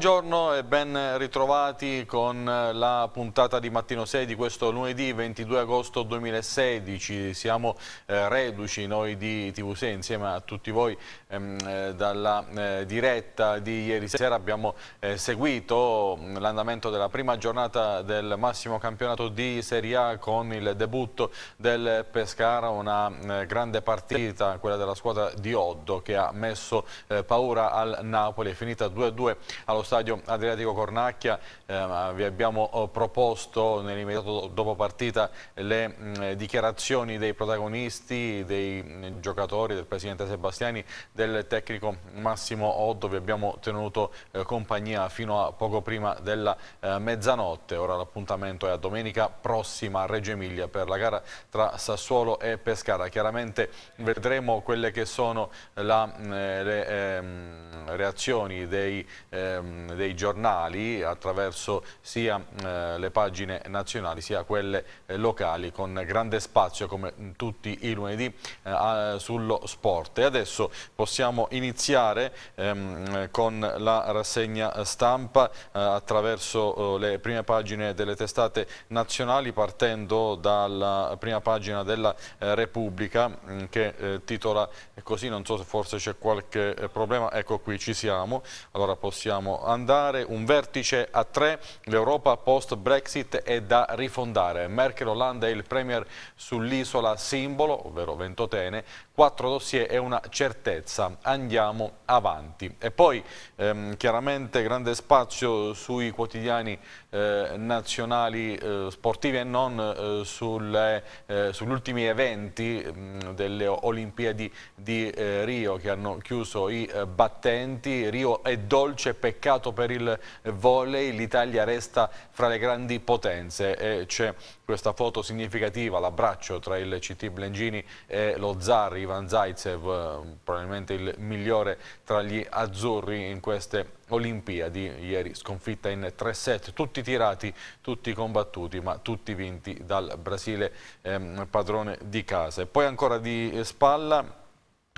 Buongiorno e ben ritrovati con la puntata di Mattino 6 di questo lunedì 22 agosto 2016. Siamo eh, reduci noi di TV6 insieme a tutti voi ehm, eh, dalla eh, diretta di ieri sera. Abbiamo eh, seguito mm, l'andamento della prima giornata del massimo campionato di Serie A con il debutto del Pescara, una eh, grande partita, quella della squadra di Oddo che ha messo eh, paura al Napoli, è finita 2-2 allo stadio Adriatico Cornacchia, eh, vi abbiamo eh, proposto nell'immediato dopo partita le mh, mm, dichiarazioni dei protagonisti, dei mh, mm, giocatori, del presidente Sebastiani, del tecnico Massimo Oddo, vi abbiamo tenuto eh, compagnia fino a poco prima della eh, mezzanotte, ora l'appuntamento è a domenica prossima a Reggio Emilia per la gara tra Sassuolo e Pescara, chiaramente vedremo quelle che sono la, mm, le ehm, reazioni dei ehm, Mm, dei giornali attraverso sia mh, eh, le pagine nazionali sia quelle eh, locali con grande spazio come tutti i lunedì eh, sullo sport. E adesso possiamo iniziare ehm, con la rassegna stampa eh, attraverso oh, le prime pagine delle testate nazionali partendo dalla prima pagina della eh, Repubblica mm, che titola così, non so se forse c'è qualche problema, ecco qui ci siamo, allora possiamo andare un vertice a tre, l'Europa post-Brexit è da rifondare. Merkel Olanda è il premier sull'isola simbolo, ovvero Ventotene, quattro dossier è una certezza. Andiamo avanti. E poi ehm, chiaramente grande spazio sui quotidiani eh, nazionali eh, sportivi e non eh, sulle, eh, sugli ultimi eventi mh, mm, delle Olimpiadi di eh, Rio che hanno chiuso i eh, battenti. Rio è dolce, peccato per il volley, l'Italia resta fra le grandi potenze. e c'è questa foto significativa, l'abbraccio tra il CT Blengini e lo zar Ivan Zaitsev, eh, probabilmente il migliore tra gli azzurri in queste Olimpiadi, ieri sconfitta in tre set, tutti tirati, tutti combattuti, ma tutti vinti dal Brasile ehm, padrone di casa. E poi ancora di spalla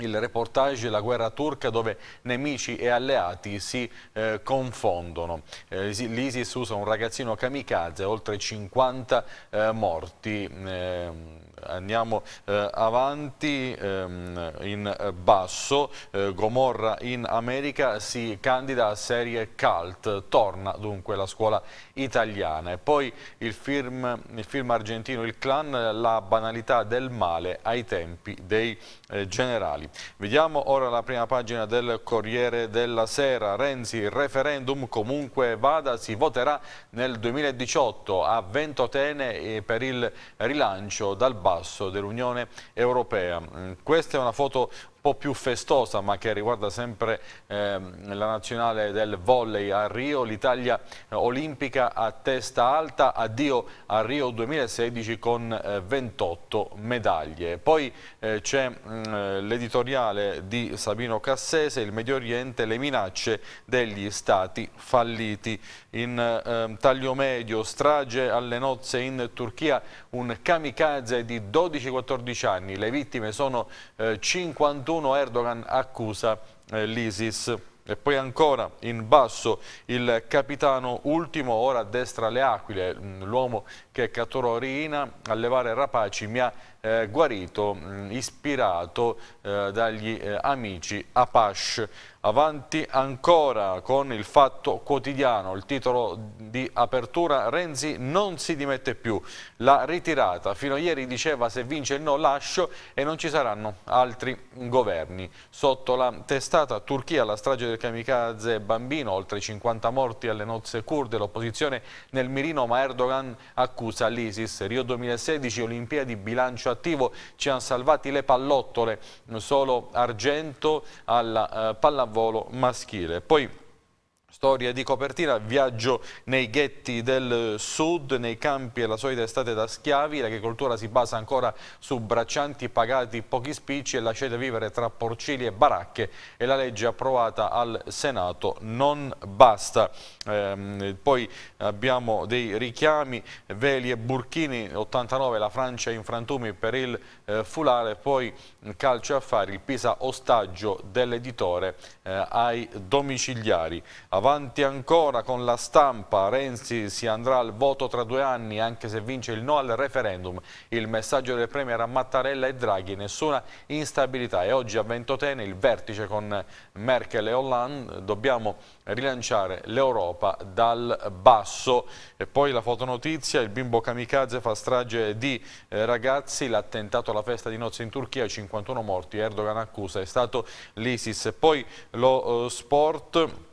il reportage La guerra turca dove nemici e alleati si eh, confondono. Eh, L'ISIS usa un ragazzino kamikaze, oltre 50 eh, morti. Eh, andiamo eh, avanti ehm, in basso, eh, Gomorra in America si candida a serie cult, torna dunque la scuola italiana. E poi il film, il film argentino Il clan, la banalità del male ai tempi dei eh, generali. Vediamo ora la prima pagina del Corriere della Sera. Renzi, referendum comunque vada, si voterà nel 2018 a Ventotene per il rilancio dal basso dell'Unione Europea. Mm, questa è una foto po' più festosa ma che riguarda sempre ehm, la nazionale del volley a Rio, l'Italia eh, olimpica a testa alta, addio a Rio 2016 con eh, 28 medaglie. Poi eh, c'è mm, eh, l'editoriale di Sabino Cassese, il Medio Oriente, le minacce degli stati falliti in eh, taglio medio, strage alle nozze in Turchia, un kamikaze di 12-14 anni, le vittime sono eh, 51, Erdogan accusa eh, l'ISIS. E poi ancora in basso il capitano ultimo, ora a destra le aquile, mm, l'uomo che catturò Rina a levare rapaci mi ha eh, guarito, mm, ispirato eh, dagli eh, amici Apache. Avanti ancora con il fatto quotidiano, il titolo di apertura Renzi non si dimette più, la ritirata. Fino a ieri diceva se vince il no lascio e non ci saranno altri governi. Sotto la testata Turchia la strage del kamikaze bambino, oltre 50 morti alle nozze kurde, l'opposizione nel mirino ma Erdogan accusa l'ISIS. Rio 2016 Olimpiadi bilancio attivo, ci hanno salvati le pallottole, solo argento alla eh, pallavolo volo maschile. Poi Storia di copertina, viaggio nei ghetti del sud, nei campi e la solita estate da schiavi, l'agricoltura si basa ancora su braccianti pagati pochi spicci e lasciate vivere tra porcili e baracche e la legge approvata al Senato non basta. Ehm, poi abbiamo dei richiami, Veli e Burchini, 89 la Francia in frantumi per il eh, Fulare, poi calcio affari, il Pisa ostaggio dell'editore eh, ai domiciliari. Avanti ancora con la stampa, Renzi si andrà al voto tra due anni anche se vince il no al referendum. Il messaggio del Premier a Mattarella e Draghi, nessuna instabilità. E oggi a Ventotene il vertice con Merkel e Hollande, dobbiamo rilanciare l'Europa dal basso. E poi la fotonotizia, il bimbo kamikaze fa strage di eh, ragazzi, l'attentato alla festa di nozze in Turchia, 51 morti, Erdogan accusa, è stato l'ISIS. Poi lo eh, sport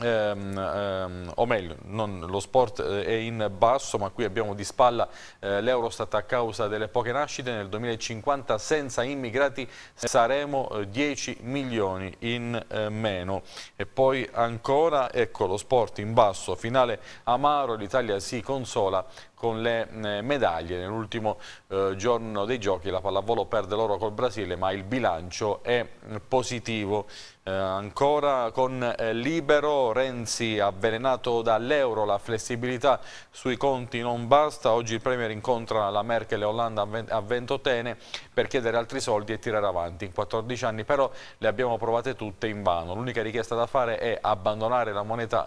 Ehm, ehm, o meglio, non, lo sport eh, è in basso ma qui abbiamo di spalla eh, l'Eurostat a causa delle poche nascite nel 2050 senza immigrati saremo eh, 10 milioni in eh, meno e poi ancora ecco lo sport in basso finale amaro l'Italia si consola con le eh, medaglie. Nell'ultimo eh, giorno dei giochi la pallavolo perde l'oro col Brasile, ma il bilancio è positivo. Eh, ancora con Libero, Renzi avvelenato dall'euro, la flessibilità sui conti non basta. Oggi il Premier incontra la Merkel e Hollanda a Ventotene per chiedere altri soldi e tirare avanti. In 14 anni però le abbiamo provate tutte in vano. L'unica richiesta da fare è abbandonare la moneta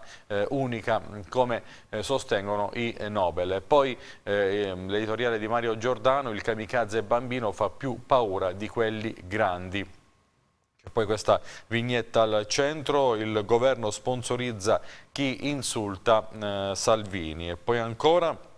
unica come sostengono i Nobel. Poi poi eh, ehm, l'editoriale di Mario Giordano, il kamikaze bambino fa più paura di quelli grandi. poi questa vignetta al centro, il governo sponsorizza chi insulta eh, Salvini. E poi ancora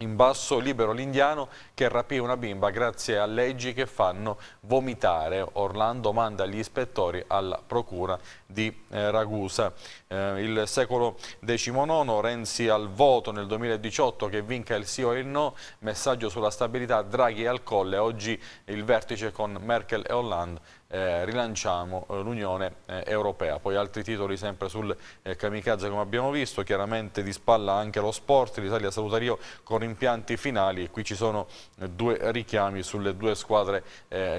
in basso libero l'indiano che rapì una bimba grazie a leggi che fanno vomitare. Orlando manda gli ispettori alla procura di eh, Ragusa. Eh, il secolo XIX, Renzi al voto nel 2018 che vinca il sì o il no, messaggio sulla stabilità, Draghi al colle, oggi il vertice con Merkel e Hollande eh, rilanciamo eh, l'Unione eh, Europea. Poi altri titoli sempre sul eh, kamikaze come abbiamo visto, chiaramente di spalla anche lo sport, l'Italia saluta Rio con rimpianti finali e qui ci sono due richiami sulle due squadre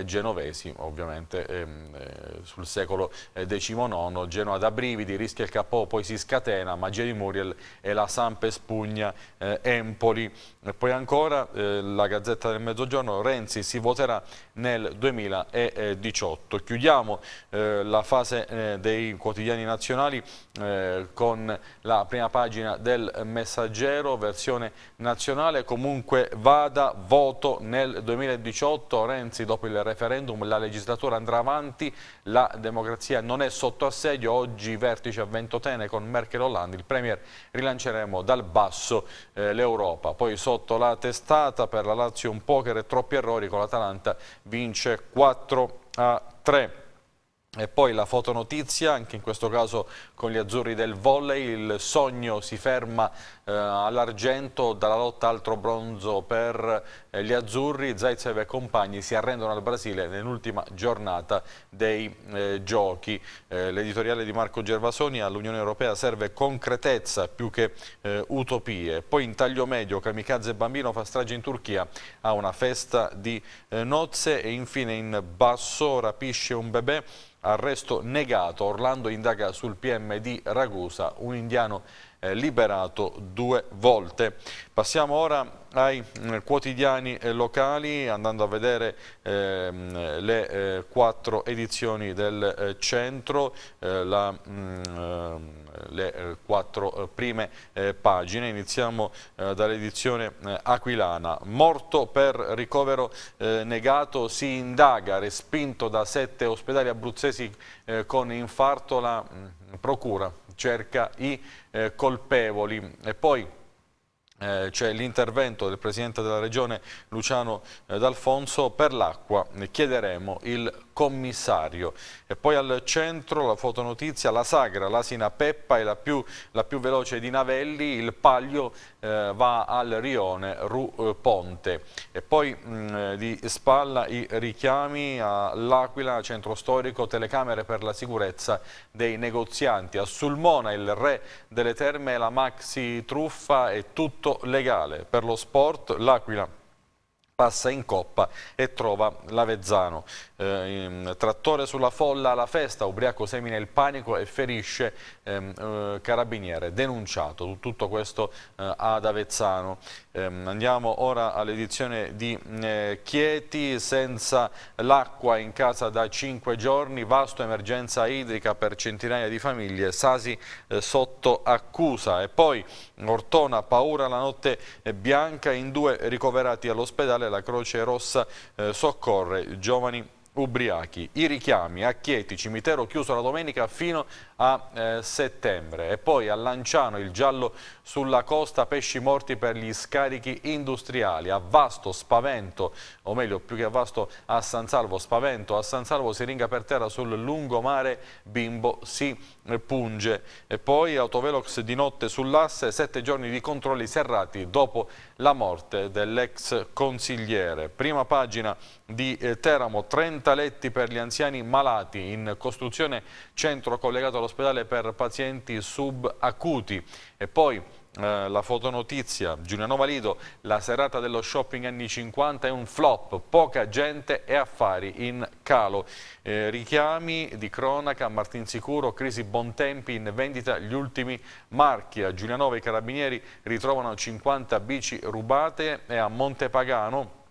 genovesi, ovviamente ehm, sul secolo XIX, Genoa da brividi, rischia il capo, poi si scatena, ma Jerry Muriel e la Sampe Spugna Empoli. E poi ancora la Gazzetta del Mezzogiorno, Renzi si voterà nel 2018. 18. Chiudiamo eh, la fase eh, dei quotidiani nazionali eh, con la prima pagina del messaggero, versione nazionale, comunque vada voto nel 2018, Renzi dopo il referendum, la legislatura andrà avanti, la democrazia non è sotto assedio, oggi vertice a Ventotene con Merkel Hollande, il Premier rilanceremo dal basso eh, l'Europa, poi sotto la testata per la Lazio un poker e troppi errori con l'Atalanta vince 4 a 3. E poi la fotonotizia, anche in questo caso con gli azzurri del volley, il sogno si ferma eh, all'argento dalla lotta altro bronzo per eh, gli azzurri, Zaitsev e compagni si arrendono al Brasile nell'ultima giornata dei eh, giochi. Eh, L'editoriale di Marco Gervasoni all'Unione Europea serve concretezza più che eh, utopie. Poi in taglio medio Kamikaze Bambino fa strage in Turchia a una festa di eh, nozze e infine in basso rapisce un bebè arresto negato. Orlando indaga sul PM di Ragusa, un indiano eh, liberato due volte. Passiamo ora ai eh, quotidiani eh, locali andando a vedere eh, le eh, quattro edizioni del eh, centro, la, mh, mm, ehm, le quattro prime pagine. Iniziamo dall'edizione aquilana. Morto per ricovero negato, si indaga, respinto da sette ospedali abruzzesi con infarto la mh, mm, procura cerca i eh, colpevoli. E poi eh, c'è l'intervento del Presidente della Regione Luciano eh, D'Alfonso per l'acqua, chiederemo il commissario. E poi al centro la fotonotizia, la sagra, l'asina Peppa è la più, la più, veloce di Navelli, il paglio eh, va al rione Ru eh, Ponte. E poi mh, mm, eh, di spalla i richiami all'Aquila, centro storico, telecamere per la sicurezza dei negozianti. A Sulmona il re delle terme, la maxi truffa è tutto legale. Per lo sport l'Aquila passa in coppa e trova l'Avezzano. Eh, trattore sulla folla alla festa, ubriaco semina il panico e ferisce ehm, eh, carabiniere, denunciato. Tutto questo eh, ad Avezzano. Ehm, andiamo ora all'edizione di eh, Chieti, senza l'acqua in casa da 5 giorni, vasto emergenza idrica per centinaia di famiglie, Sasi eh, sotto accusa e poi Ortona, paura la notte eh, bianca, in due ricoverati all'ospedale, la Croce Rossa soccorre giovani ubriachi. I richiami a Chieti, cimitero chiuso la domenica fino a eh, settembre. E poi a Lanciano il giallo sulla costa, pesci morti per gli scarichi industriali. A Vasto spavento, o meglio più che a Vasto a San Salvo spavento. A San Salvo si ringa per terra sul lungomare, bimbo si eh, punge. E poi autovelox di notte sull'asse, sette giorni di controlli serrati dopo la morte dell'ex consigliere. Prima pagina di eh, Teramo, 30 letti per gli anziani malati, in costruzione centro collegato all'ospedale per pazienti subacuti e poi eh, la fotonotizia, Giuliano Valido, la serata dello shopping anni 50 è un flop, poca gente e affari in calo. Eh, richiami di cronaca, Martin Sicuro, crisi Bontempi, in vendita gli ultimi marchi. A Giulianova i carabinieri ritrovano 50 bici rubate e a Montepagano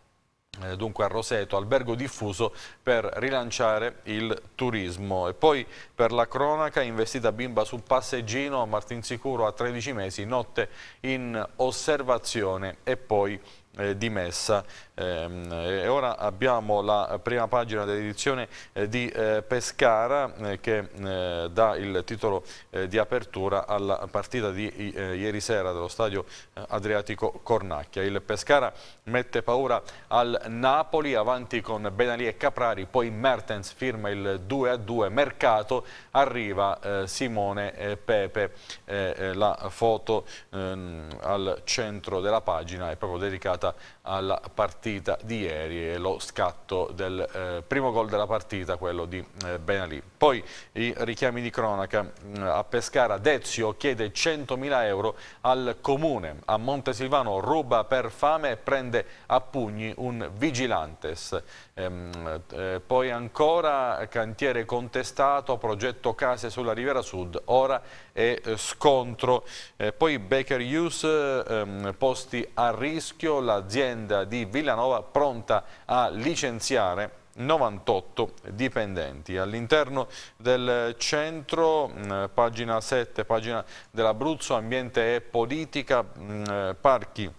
eh, dunque a Roseto, albergo diffuso per rilanciare il turismo. E poi per la cronaca, investita bimba sul passeggino, a Martinsicuro a 13 mesi, notte in osservazione e poi eh, dimessa. Ehm, e ora abbiamo la prima pagina dell'edizione eh, di eh, Pescara eh, che dà il titolo di apertura alla partita di ieri sera dello stadio Adriatico Cornacchia. Il Pescara mette paura al Napoli, avanti con Benali e Caprari, poi Mertens firma il 2-2, Mercato, arriva Simone Pepe, la foto ehm, al centro della pagina è proprio dedicata alla partita partita di ieri e lo scatto del eh, primo gol della partita, quello di eh, Benali. Poi i richiami di cronaca mm, a Pescara, Dezio chiede 100.000 euro al comune, a Montesilvano ruba per fame e prende a pugni un vigilantes. Ehm, eh, poi ancora cantiere contestato, progetto case sulla Rivera Sud, ora è eh, scontro. Eh, poi Baker Hughes, ehm, posti a rischio, l'azienda di Villa Terranova pronta a licenziare 98 dipendenti. All'interno del centro, mm, pagina 7, pagina dell'Abruzzo, ambiente e politica, mm, eh, parchi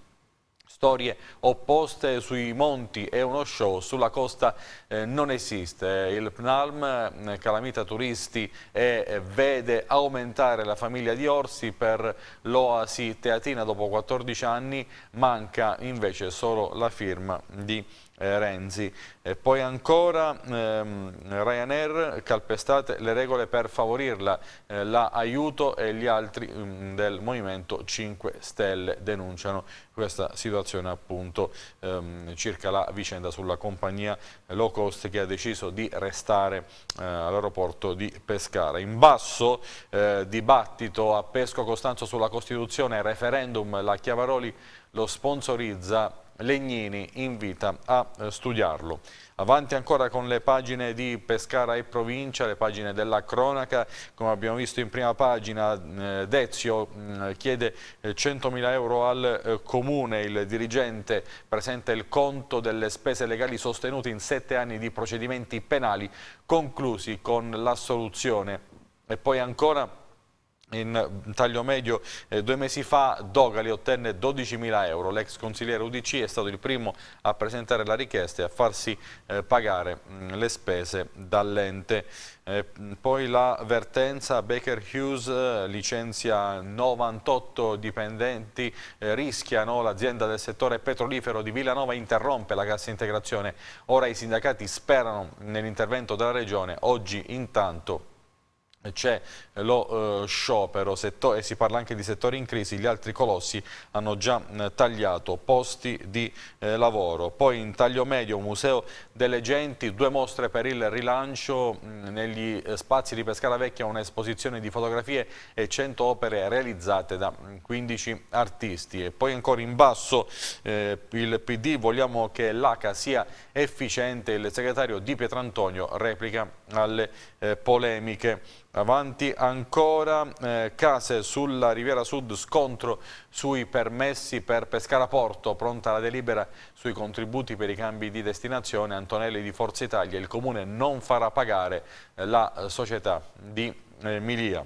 storie opposte sui monti e uno show sulla costa eh, non esiste. Il PNALM eh, calamita turisti e eh, vede aumentare la famiglia di orsi per l'oasi teatina dopo 14 anni, manca invece solo la firma di eh, Renzi. E poi ancora ehm, Ryanair calpestate le regole per favorirla, eh, la e gli altri mh, mm, del Movimento 5 Stelle denunciano questa situazione appunto ehm, circa la vicenda sulla compagnia low cost che ha deciso di restare eh, all'aeroporto di Pescara. In basso eh, dibattito a Pesco Costanzo sulla Costituzione, referendum, la Chiavaroli lo sponsorizza Legnini invita a eh, studiarlo. Avanti ancora con le pagine di Pescara e provincia, le pagine della cronaca, come abbiamo visto in prima pagina eh, Dezio mm, chiede 100.000 eh, euro al comune, il dirigente presenta il conto delle spese legali sostenute in sette anni di procedimenti penali conclusi con l'assoluzione e poi ancora in mm, taglio medio eh, due mesi fa Dogali ottenne 12.000 euro, l'ex consigliere UDC è stato il primo a presentare la richiesta e a farsi eh, pagare mh, mm, le spese dall'ente. Eh, mm, poi la vertenza Baker Hughes eh, licenzia 98 dipendenti, eh, rischiano l'azienda del settore petrolifero di Villanova interrompe la cassa integrazione. Ora i sindacati sperano nell'intervento della regione, oggi intanto c'è eh, lo eh, sciopero e si parla anche di settori in crisi, gli altri colossi hanno già mh, eh, tagliato posti di eh, lavoro. Poi in taglio medio Museo delle Genti, due mostre per il rilancio mh, mm, negli eh, spazi di Pescara Vecchia, un'esposizione di fotografie e 100 opere realizzate da 15 mm, artisti. E poi ancora in basso eh, il PD, vogliamo che l'ACA sia efficiente, il segretario Di Pietrantonio replica alle polemiche Avanti ancora, eh, case sulla Riviera Sud, scontro sui permessi per Pescara Porto, pronta la delibera sui contributi per i cambi di destinazione, Antonelli di Forza Italia, il Comune non farà pagare la eh, società di eh, Milia.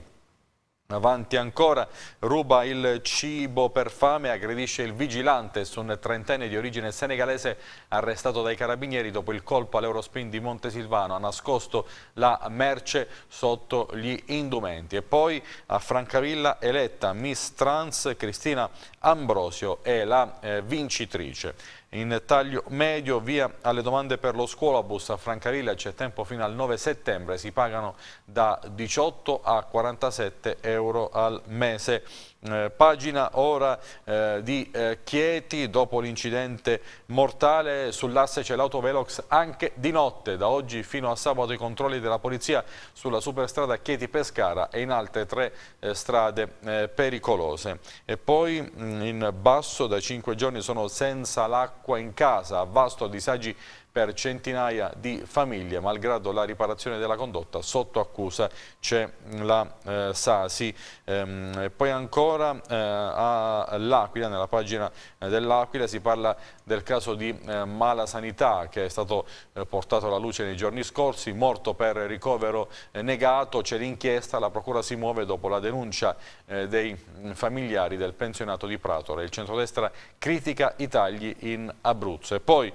Avanti ancora, ruba il cibo per fame, aggredisce il vigilante su un trentenne di origine senegalese arrestato dai carabinieri dopo il colpo all'Eurospin di Montesilvano. Ha nascosto la merce sotto gli indumenti. E poi a Francavilla eletta Miss Trans Cristina Ambrosio è la eh, vincitrice in taglio medio, via alle domande per lo scuolabus a Francarilla c'è tempo fino al 9 settembre, si pagano da 18 a 47 euro al mese. Eh, pagina ora eh, di eh, Chieti, dopo l'incidente mortale sull'asse c'è l'autovelox anche di notte, da oggi fino a sabato i controlli della polizia sulla superstrada Chieti-Pescara e in altre tre eh, strade eh, pericolose. E poi mh, mm, in basso da cinque giorni sono senza l'acqua in casa, a vasto disagi per centinaia di famiglie, malgrado la riparazione della condotta sotto accusa c'è la eh, Sasi. Ehm, poi ancora eh, all'Aquila, nella pagina eh, dell'Aquila si parla del caso di eh, mala sanità che è stato eh, portato alla luce nei giorni scorsi, morto per ricovero eh, negato, c'è l'inchiesta, la procura si muove dopo la denuncia eh, dei mm, familiari del pensionato di Pratore. Il centrodestra critica i tagli in Abruzzo. E poi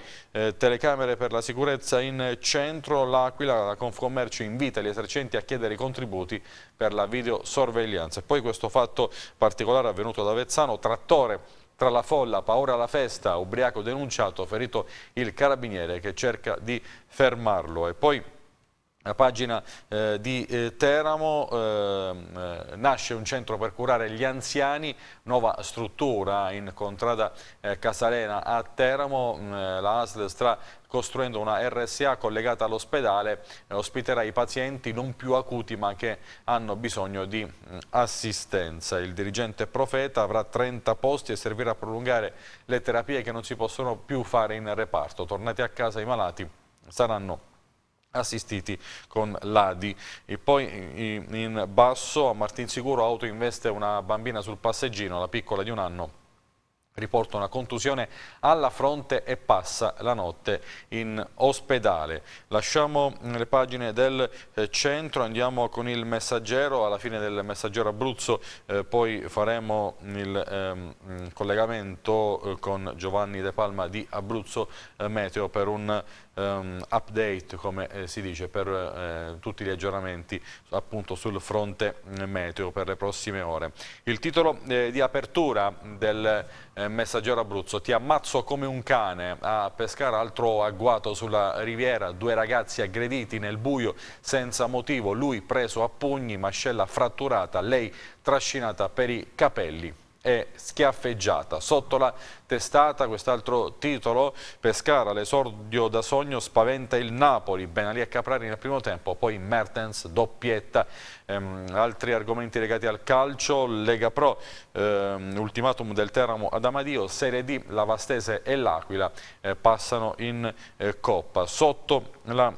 telecamera Camere per la sicurezza in centro, l'Aquila, la Confcommercio invita gli esercenti a chiedere i contributi per la videosorveglianza. E poi questo fatto particolare avvenuto ad Avezzano, trattore tra la folla, paura alla festa, ubriaco denunciato, ferito il carabiniere che cerca di fermarlo. E poi la pagina eh, di eh, Teramo ehm, eh, nasce un centro per curare gli anziani, nuova struttura in contrada eh, Casalena a Teramo, mm, eh, la ASL sta costruendo una RSA collegata all'ospedale, eh, ospiterà i pazienti non più acuti ma che hanno bisogno di mh, mm, assistenza. Il dirigente Profeta avrà 30 posti e servirà a prolungare le terapie che non si possono più fare in reparto. Tornati a casa i malati saranno assistiti con l'ADI. E poi in basso a Martinsicuro auto investe una bambina sul passeggino, la piccola di un anno riporta una contusione alla fronte e passa la notte in ospedale. Lasciamo le pagine del eh, centro, andiamo con il messaggero, alla fine del messaggero Abruzzo eh, poi faremo il ehm, mm, collegamento eh, con Giovanni De Palma di Abruzzo eh, Meteo per un um, update, come eh, si dice, per eh, tutti gli aggiornamenti appunto sul fronte mm, meteo per le prossime ore. Il titolo eh, di apertura del eh, messaggero Abruzzo, ti ammazzo come un cane, a pescare altro agguato sulla riviera, due ragazzi aggrediti nel buio senza motivo, lui preso a pugni, mascella fratturata, lei trascinata per i capelli è schiaffeggiata. Sotto la testata quest'altro titolo, Pescara, l'esordio da sogno spaventa il Napoli, Benalì e Caprari nel primo tempo, poi Mertens, doppietta, ehm, altri argomenti legati al calcio, Lega Pro, ehm, ultimatum del Teramo ad Amadio, Serie D, la Vastese e l'Aquila eh, passano in eh, Coppa. Sotto la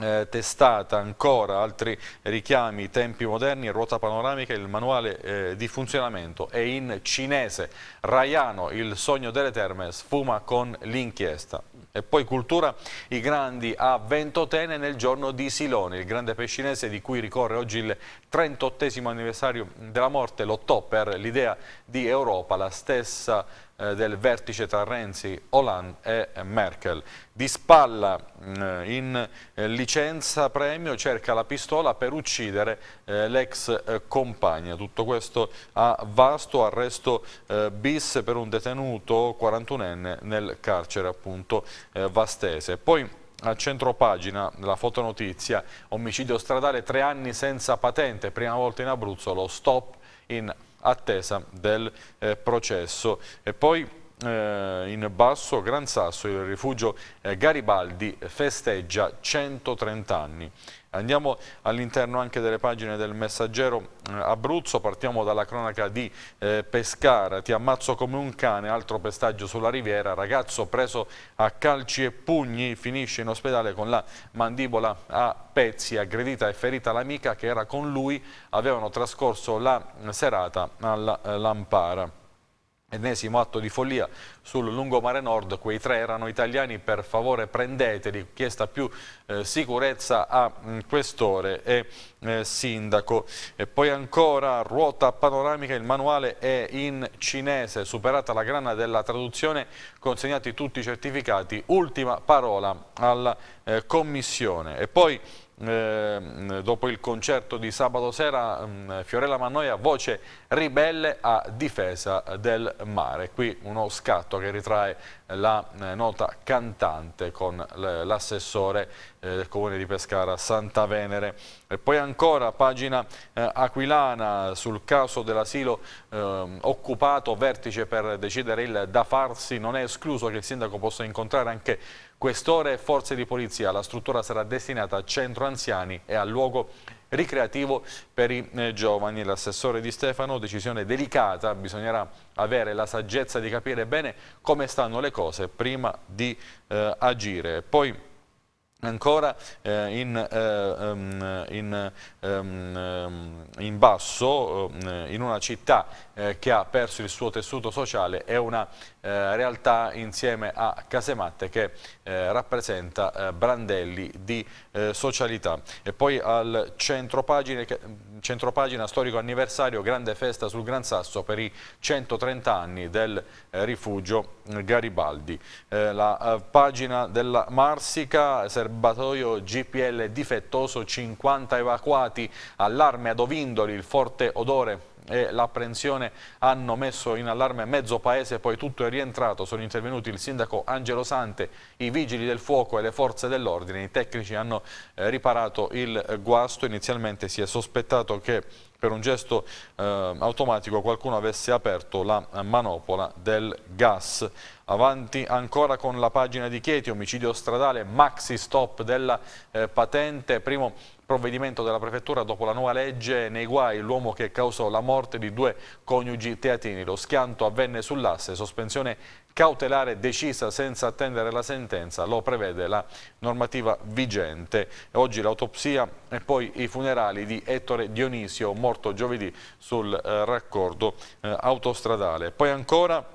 eh, testata ancora altri richiami, tempi moderni, ruota panoramica, il manuale eh, di funzionamento è in cinese. Raiano, il sogno delle terme, sfuma con l'inchiesta. E poi cultura, i grandi a Ventotene nel giorno di Silone, il grande pescinese di cui ricorre oggi il 38 anniversario della morte, lottò per l'idea di Europa, la stessa eh, del vertice tra Renzi, Hollande e eh, Merkel. Di spalla mm, in eh, licenza premio cerca la pistola per uccidere l'ex compagna. Tutto questo a vasto arresto bis per un detenuto 41enne nel carcere appunto vastese. Poi a centro pagina la fotonotizia omicidio stradale tre anni senza patente, prima volta in Abruzzo lo stop in attesa del eh, processo. E poi eh, in Basso Gran Sasso il rifugio eh, Garibaldi festeggia 130 anni. Andiamo all'interno anche delle pagine del messaggero eh, Abruzzo, partiamo dalla cronaca di eh, Pescara, ti ammazzo come un cane, altro pestaggio sulla riviera, ragazzo preso a calci e pugni, finisce in ospedale con la mandibola a pezzi, aggredita e ferita l'amica che era con lui, avevano trascorso la serata alla eh, Lampara. Ennesimo atto di follia sul lungomare nord, quei tre erano italiani, per favore prendeteli, chiesta più eh, sicurezza a mh, mm, questore e eh, sindaco. E poi ancora ruota panoramica, il manuale è in cinese, superata la grana della traduzione, consegnati tutti i certificati, ultima parola alla eh, commissione. E poi Ehm, dopo il concerto di sabato sera mm, Fiorella Mannoia voce ribelle a difesa del mare qui uno scatto che ritrae la eh, nota cantante con l'assessore eh, del comune di Pescara Santa Venere. E poi ancora pagina eh, aquilana sul caso dell'asilo eh, occupato, vertice per decidere il da farsi, non è escluso che il sindaco possa incontrare anche questore e forze di polizia. La struttura sarà destinata a centro anziani e al luogo ricreativo per i eh, giovani. L'assessore Di Stefano, decisione delicata, bisognerà avere la saggezza di capire bene come stanno le cose prima di eh, agire. Poi Ancora eh, in, eh, um, in, um, in, basso, eh, in una città eh, che ha perso il suo tessuto sociale è una eh, realtà insieme a Casematte che eh, rappresenta eh, brandelli di eh, socialità. E poi al centropagina, centropagina storico anniversario, grande festa sul Gran Sasso per i 130 anni del rifugio Garibaldi. la pagina della Marsica, serbatoio GPL difettoso, 50 evacuati, allarme ad Ovindoli, il forte odore e l'apprensione hanno messo in allarme mezzo paese, poi tutto è rientrato, sono intervenuti il sindaco Angelo Sante, i vigili del fuoco e le forze dell'ordine, i tecnici hanno eh, riparato il guasto, inizialmente si è sospettato che per un gesto eh, automatico qualcuno avesse aperto la manopola del gas. Avanti ancora con la pagina di Chieti, omicidio stradale, maxi stop della eh, patente, primo provvedimento della prefettura dopo la nuova legge nei guai l'uomo che causò la morte di due coniugi teatini. Lo schianto avvenne sull'asse, sospensione cautelare decisa senza attendere la sentenza, lo prevede la normativa vigente. Oggi l'autopsia e poi i funerali di Ettore Dionisio, morto giovedì sul eh, raccordo eh, autostradale. Poi ancora...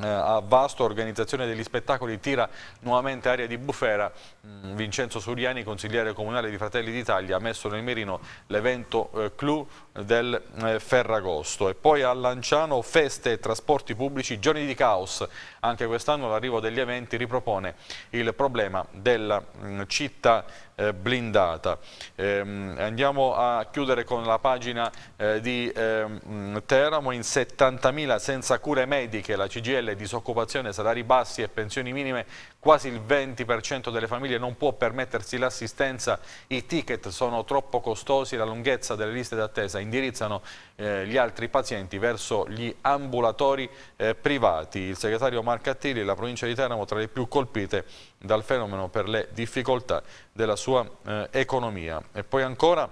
Eh, a Vasto, organizzazione degli spettacoli, tira nuovamente aria di bufera. Mm, Vincenzo Suriani, consigliere comunale di Fratelli d'Italia, ha messo nel mirino l'evento eh, clou del eh, Ferragosto. E poi a Lanciano feste e trasporti pubblici, giorni di caos. Anche quest'anno l'arrivo degli eventi ripropone il problema della mh, mm, città eh, blindata. Ehm, andiamo a chiudere con la pagina eh, di ehm, Teramo, in 70.000 senza cure mediche, la CGL, disoccupazione, salari bassi e pensioni minime quasi il 20% delle famiglie non può permettersi l'assistenza, i ticket sono troppo costosi, la lunghezza delle liste d'attesa indirizzano eh, gli altri pazienti verso gli ambulatori eh, privati. Il segretario Marcattilli, la provincia di Teramo tra le più colpite dal fenomeno per le difficoltà della sua eh, economia. E poi ancora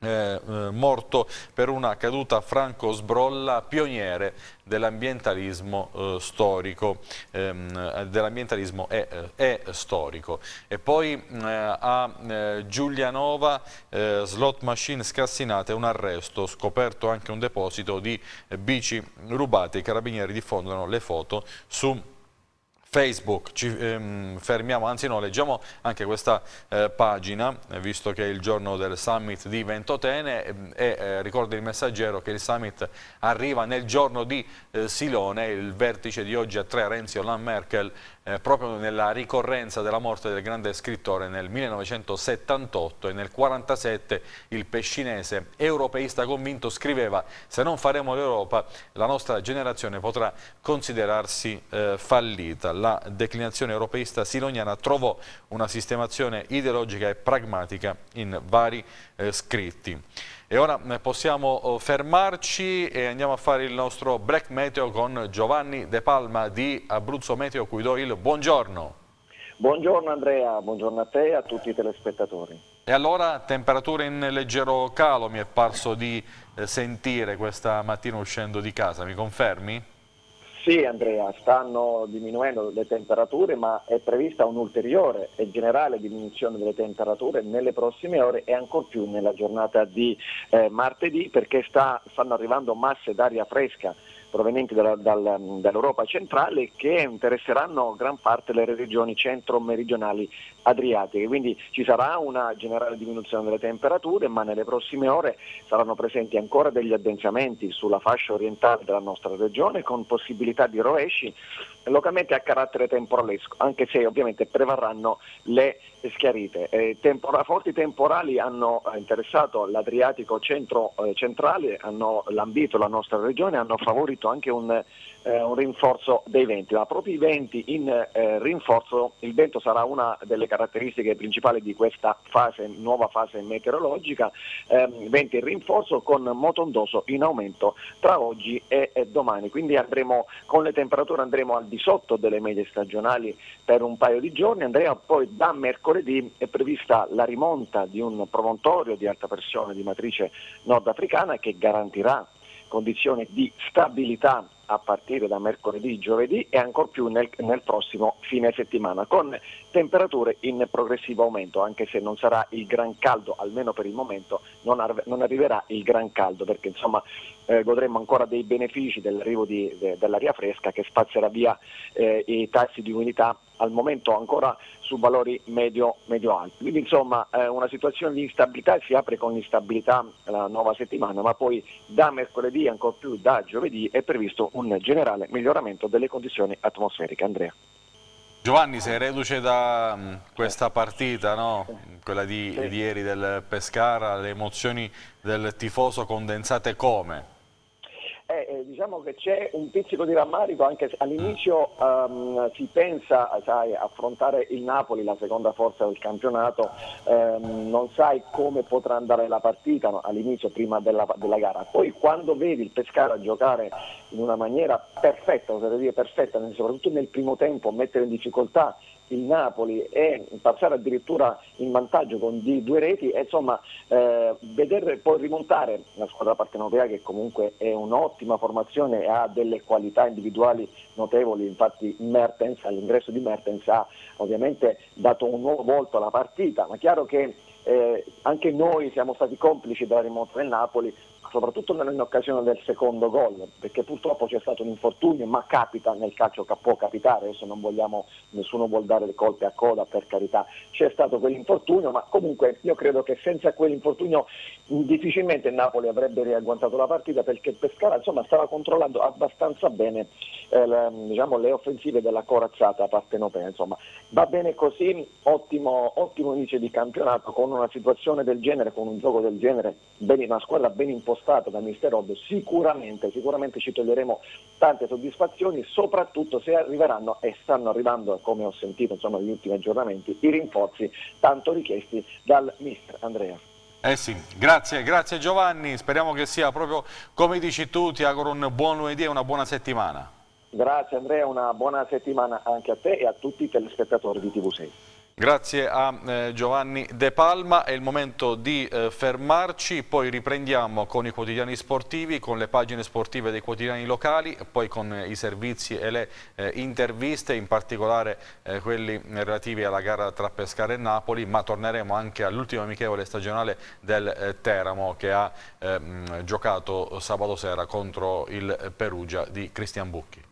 eh, morto per una caduta Franco Sbrolla, pioniere dell'ambientalismo eh, storico, ehm, eh, dell'ambientalismo è, eh, è, storico. E poi mm, eh, a Giulianova, slot machine scassinate, un arresto, scoperto anche un deposito di bici rubate, i carabinieri diffondono le foto su Facebook, ci ehm, fermiamo, anzi no, leggiamo anche questa eh, pagina, eh, visto che è il giorno del summit di Ventotene ehm, e eh, ricorda il messaggero che il summit arriva nel giorno di eh, Silone, il vertice di oggi a tre Renzi, Hollande, Merkel eh, proprio nella ricorrenza della morte del grande scrittore nel 1978 e nel 1947 il pescinese europeista convinto scriveva se non faremo l'Europa la nostra generazione potrà considerarsi eh, fallita. La declinazione europeista siloniana trovò una sistemazione ideologica e pragmatica in vari eh, scritti. E ora eh, possiamo oh, fermarci e andiamo a fare il nostro break meteo con Giovanni De Palma di Abruzzo Meteo, cui do il buongiorno. Buongiorno Andrea, buongiorno a te e a tutti i telespettatori. E allora temperature in leggero calo mi è parso di eh, sentire questa mattina uscendo di casa, mi confermi? Sì Andrea, stanno diminuendo le temperature ma è prevista un'ulteriore e generale diminuzione delle temperature nelle prossime ore e ancor più nella giornata di eh, martedì perché sta, stanno arrivando masse d'aria fresca provenienti dalla, dalla, dall'Europa centrale che interesseranno gran parte delle regioni centro-meridionali adriatiche. Quindi ci sarà una generale diminuzione delle temperature, ma nelle prossime ore saranno presenti ancora degli addensamenti sulla fascia orientale della nostra regione con possibilità di rovesci localmente a carattere temporalesco, anche se ovviamente prevarranno le schiarite. Eh, tempora, forti temporali hanno eh, interessato l'Adriatico centro, eh, centrale, hanno lambito la nostra regione, hanno favorito anche un, eh, un rinforzo dei venti, ma proprio i venti in eh, rinforzo, il vento sarà una delle caratteristiche principali di questa fase, nuova fase meteorologica, ehm, venti in rinforzo con motondoso in aumento tra oggi e, e domani, quindi andremo, con le temperature andremo al di sotto delle medie stagionali per un paio di giorni. Andrea poi da mercoledì è prevista la rimonta di un promontorio di alta pressione di matrice nordafricana che garantirà condizioni di stabilità a partire da mercoledì, giovedì e ancor più nel, nel, prossimo fine settimana, con temperature in progressivo aumento, anche se non sarà il gran caldo, almeno per il momento non, arve, non arriverà il gran caldo, perché insomma eh, godremo ancora dei benefici dell'arrivo di, de, dell'aria fresca che spazzerà via eh, i tassi di umidità al momento ancora su valori medio-alti. Quindi insomma eh, una situazione di instabilità si apre con instabilità la nuova settimana, ma poi da mercoledì, ancora più da giovedì, è previsto un generale miglioramento delle condizioni atmosferiche. Andrea. Giovanni, sei reduce da mm, questa partita, no? quella di, sì. di ieri del Pescara, le emozioni del tifoso condensate come? Eh, eh, diciamo che c'è un pizzico di rammarico, anche se all'inizio um, si pensa, sai, affrontare il Napoli, la seconda forza del campionato, um, non sai come potrà andare la partita no? all'inizio, prima della, della, gara. Poi quando vedi il Pescara giocare in una maniera perfetta, oserei dire perfetta, soprattutto nel primo tempo, mettere in difficoltà il Napoli e passare addirittura in vantaggio con di due reti e insomma eh, vedere poi rimontare la squadra partenopea che comunque è un'ottima formazione e ha delle qualità individuali notevoli, infatti Mertens, all'ingresso di Mertens ha ovviamente dato un nuovo volto alla partita, ma chiaro che eh, anche noi siamo stati complici della rimonta del Napoli, soprattutto in occasione del secondo gol, perché purtroppo c'è stato un infortunio, ma capita nel calcio che può capitare, adesso non vogliamo, nessuno vuol dare le colpe a coda per carità, c'è stato quell'infortunio, ma comunque io credo che senza quell'infortunio difficilmente Napoli avrebbe riagguantato la partita perché Pescara insomma, stava controllando abbastanza bene eh, le, diciamo, le offensive della corazzata partenopea, insomma va bene così, ottimo, ottimo inizi di campionato con una situazione del genere, con un gioco del genere, bene, una squadra ben impostata Stato, dal Mister Rob sicuramente, sicuramente ci toglieremo tante soddisfazioni, soprattutto se arriveranno e stanno arrivando, come ho sentito insomma, negli ultimi aggiornamenti, i rinforzi tanto richiesti dal Mister Andrea. Eh sì, grazie, grazie Giovanni, speriamo che sia proprio come dici tu, ti auguro un buon lunedì e una buona settimana. Grazie Andrea, una buona settimana anche a te e a tutti i telespettatori di TV6. Grazie a eh, Giovanni De Palma, è il momento di eh, fermarci, poi riprendiamo con i quotidiani sportivi, con le pagine sportive dei quotidiani locali, poi con eh, i servizi e le interviste, in particolare quelli relativi alla gara tra Pescara e Napoli, ma torneremo anche all'ultimo amichevole stagionale del Teramo che ha giocato sabato sera contro il Perugia di Cristian Bucchi.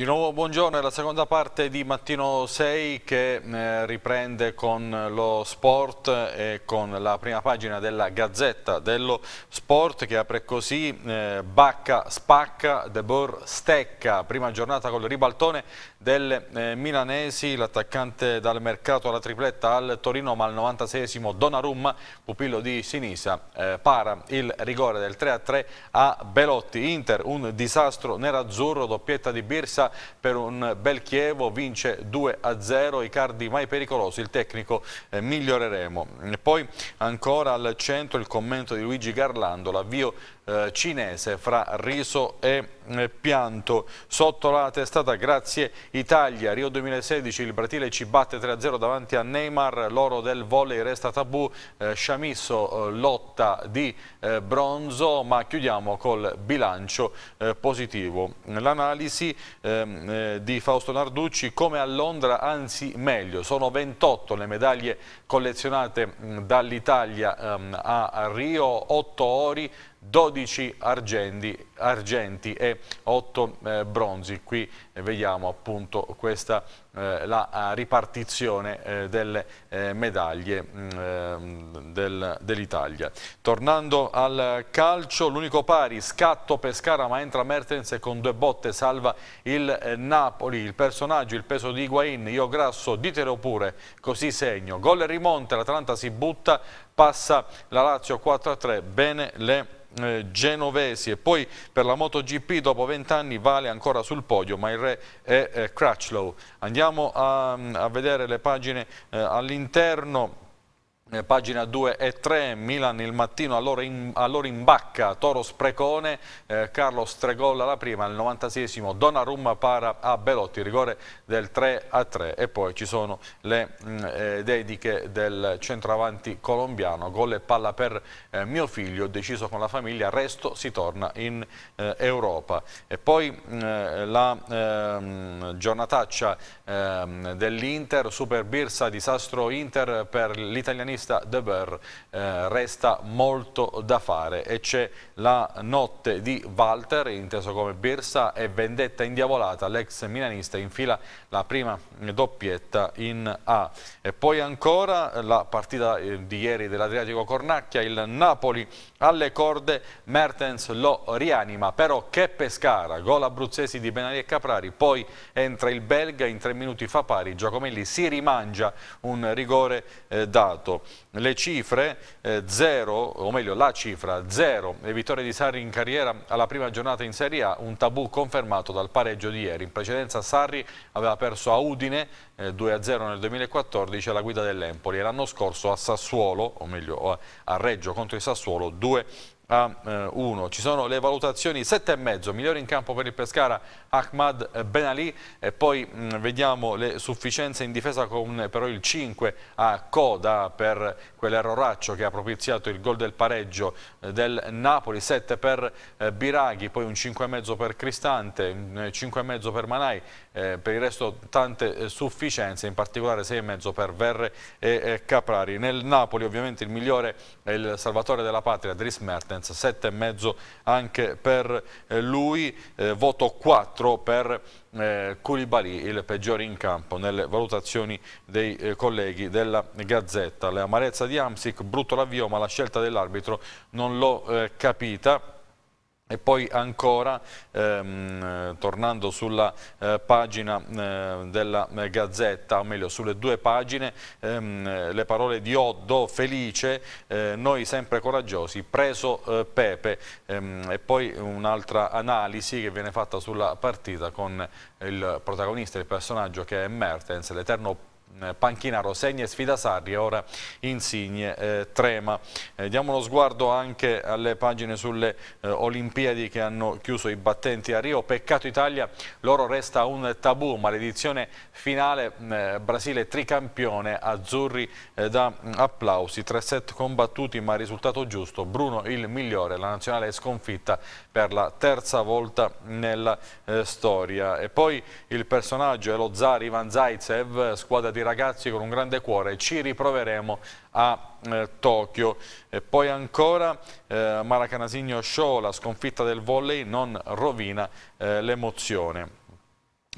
Di nuovo buongiorno, è la seconda parte di Mattino 6 che eh, riprende con lo sport e con la prima pagina della Gazzetta dello Sport che apre così eh, Bacca spacca, De Boer stecca, prima giornata col ribaltone del eh, milanesi, l'attaccante dal mercato alla tripletta al Torino ma al 96esimo Donnarumma, pupillo di Sinisa, eh, para il rigore del 3-3 a, a Belotti, Inter un disastro nerazzurro, doppietta di Birsa per un bel Chievo, vince 2-0, i cardi mai pericolosi, il tecnico eh, miglioreremo. E poi ancora al centro il commento di Luigi Garlando, l'avvio eh, cinese fra riso e eh, pianto. Sotto la testata grazie Italia, Rio 2016 il Brasile ci batte 3-0 davanti a Neymar, l'oro del volley resta tabù, eh, Sciamisso eh, lotta di bronzo ma chiudiamo col bilancio positivo. L'analisi ehm, di Fausto Narducci come a Londra anzi meglio, sono 28 le medaglie collezionate mm, dall'Italia ehm, a Rio, 8 ori, 12 argendi, argenti e 8 eh, bronzi. Qui eh, vediamo appunto questa eh, la eh, ripartizione eh, delle medaglie mm, dell'Italia. Tornando al calcio, l'unico pari, scatto Pescara ma entra Mertens e con due botte salva il Napoli, il personaggio, il peso di Higuain, io grasso, ditelo pure, così segno. Gol e rimonte, l'Atalanta si butta, passa la Lazio 4-3, bene le genovesi e poi per la MotoGP dopo 20 anni vale ancora sul podio ma il re è Crutchlow. Andiamo Andiamo a, a vedere le pagine eh, all'interno eh, pagina 2 e 3, Milan il mattino, allora in, allora in bacca, Toro sprecone, eh, Carlo Stregolla la prima, al 96esimo Donnarumma para a Belotti, rigore del 3 a 3 e poi ci sono le mh, mm, eh, dediche del centravanti colombiano, gol e palla per eh, mio figlio, deciso con la famiglia, resto si torna in eh, Europa. E poi mh, mm, eh, la ehm, giornataccia ehm, dell'Inter, Super Birsa, disastro Inter per l'italianista De Boer, eh, resta molto da fare e c'è la notte di Walter, inteso come Birsa, e vendetta indiavolata, l'ex milanista infila la prima doppietta in A. E poi ancora la partita eh, di ieri dell'Adriatico Cornacchia, il Napoli alle corde, Mertens lo rianima, però che Pescara, gol abruzzesi di Benari e Caprari, poi entra il belga in tre minuti fa pari, Giacomelli si rimangia un rigore eh, dato. Le cifre 0, eh, o meglio la cifra 0, le vittorie di Sarri in carriera alla prima giornata in Serie A, un tabù confermato dal pareggio di ieri. In precedenza Sarri aveva perso a Udine eh, 2-0 nel 2014 alla guida dell'Empoli e l'anno scorso a Sassuolo, o meglio a Reggio contro il Sassuolo 2 a 1. Eh, Ci sono le valutazioni 7,5, migliore in campo per il Pescara Ahmad Ben Ali e poi mh, mm, vediamo le sufficienze in difesa con però il 5 a coda per quell'erroraccio che ha propiziato il gol del pareggio eh, del Napoli, 7 per eh, Biraghi, poi un 5,5 per Cristante, un 5,5 eh, per Manai, eh, per il resto tante eh, sufficienze, in particolare 6,5 per Verre e eh, Caprari. Nel Napoli ovviamente il migliore è il salvatore della patria, Dries Mertens, 7,5 anche per eh, lui, eh, voto 4 per eh, Koulibaly, il peggiore in campo nelle valutazioni dei eh, colleghi della Gazzetta. L'amarezza di Amsic, brutto l'avvio ma la scelta dell'arbitro non l'ho eh, capita. E poi ancora, ehm, tornando sulla eh, pagina eh, della eh, Gazzetta, o meglio sulle due pagine, ehm, le parole di Oddo, felice, eh, noi sempre coraggiosi, preso eh, Pepe. Ehm, e poi un'altra analisi che viene fatta sulla partita con il protagonista, il personaggio che è Mertens, l'eterno Mm, panchina Rosegna e sfida Sarri, ora Insigne eh, trema. Eh, diamo uno sguardo anche alle pagine sulle eh, Olimpiadi che hanno chiuso i battenti a Rio. Peccato Italia, loro resta un tabù, maledizione finale, mm, eh, Brasile tricampione, azzurri eh, da mm, applausi, tre set combattuti ma risultato giusto, Bruno il migliore, la nazionale è sconfitta per la terza volta nella eh, storia. E poi il personaggio è lo Zari Ivan Zaitsev, squadra di di ragazzi con un grande cuore, ci riproveremo a eh, Tokyo. E poi ancora eh, Maracanasino Show, la sconfitta del volley non rovina eh, l'emozione.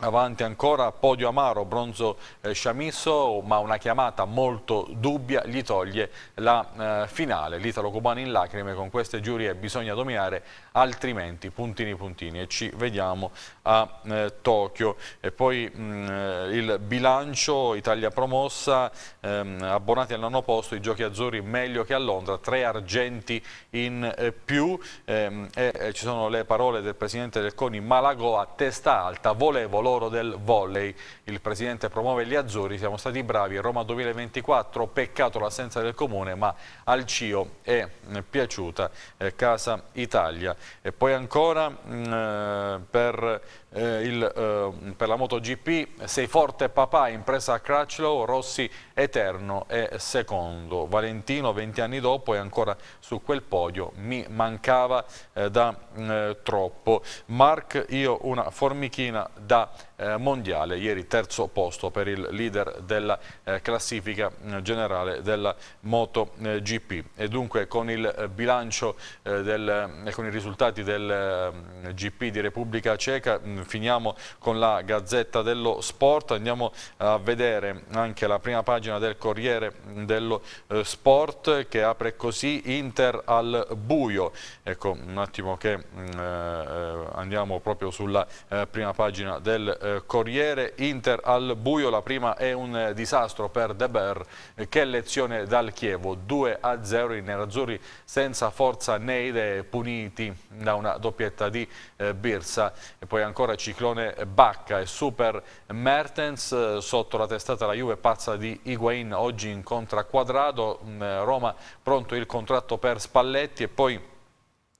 Avanti ancora, podio amaro, bronzo eh, Sciamisso, ma una chiamata molto dubbia gli toglie la eh, finale. L'Italo-Cubano in lacrime, con queste giurie bisogna dominare altrimenti puntini puntini e ci vediamo a eh, Tokyo. E poi mh, mm, il bilancio Italia promossa, ehm, abbonati all'anno nono posto, i giochi azzurri meglio che a Londra, tre argenti in eh, più ehm, e eh, ci sono le parole del presidente del CONI Malagoa, testa alta, volevo l'oro del volley, il presidente promuove gli azzurri, siamo stati bravi, Roma 2024, peccato l'assenza del comune ma al CIO è mm, piaciuta eh, Casa Italia. E poi ancora mh, mm, eh, per, eh, il, eh, per, la MotoGP sei forte papà, impresa a Crutchlow, Rossi eterno e secondo. Valentino 20 anni dopo è ancora su quel podio, mi mancava eh, da mm, troppo. Mark, io una formichina da eh, mondiale, ieri terzo posto per il leader della eh, classifica eh, generale della MotoGP. E dunque con il bilancio del, con i risultati del GP di Repubblica Ceca mm, finiamo con la Gazzetta dello Sport, andiamo a vedere anche la prima pagina del Corriere mm, dello Sport che apre così Inter al buio. Ecco un attimo che mm, eh, andiamo proprio sulla eh, prima pagina del eh, eh, Corriere Inter al buio, la prima è un eh, disastro per De Ber, che lezione dal Chievo, 2 a 0 i nerazzurri senza forza né idee, puniti da una doppietta di eh, Birsa e poi ancora Ciclone Bacca e Super Mertens sotto la testata la Juve pazza di Higuain oggi incontra Quadrado, mm, Roma pronto il contratto per Spalletti e poi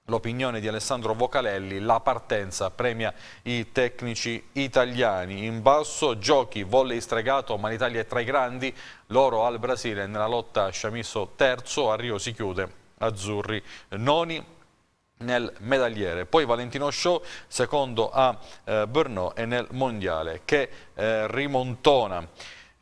L'opinione di Alessandro Vocalelli, la partenza premia i tecnici italiani. In basso giochi, volley stregato, ma l'Italia è tra i grandi, l'oro al Brasile nella lotta Sciamisso terzo, a Rio si chiude, Azzurri noni nel medagliere. Poi Valentino Show secondo a eh, Brno e nel mondiale che eh, rimontona.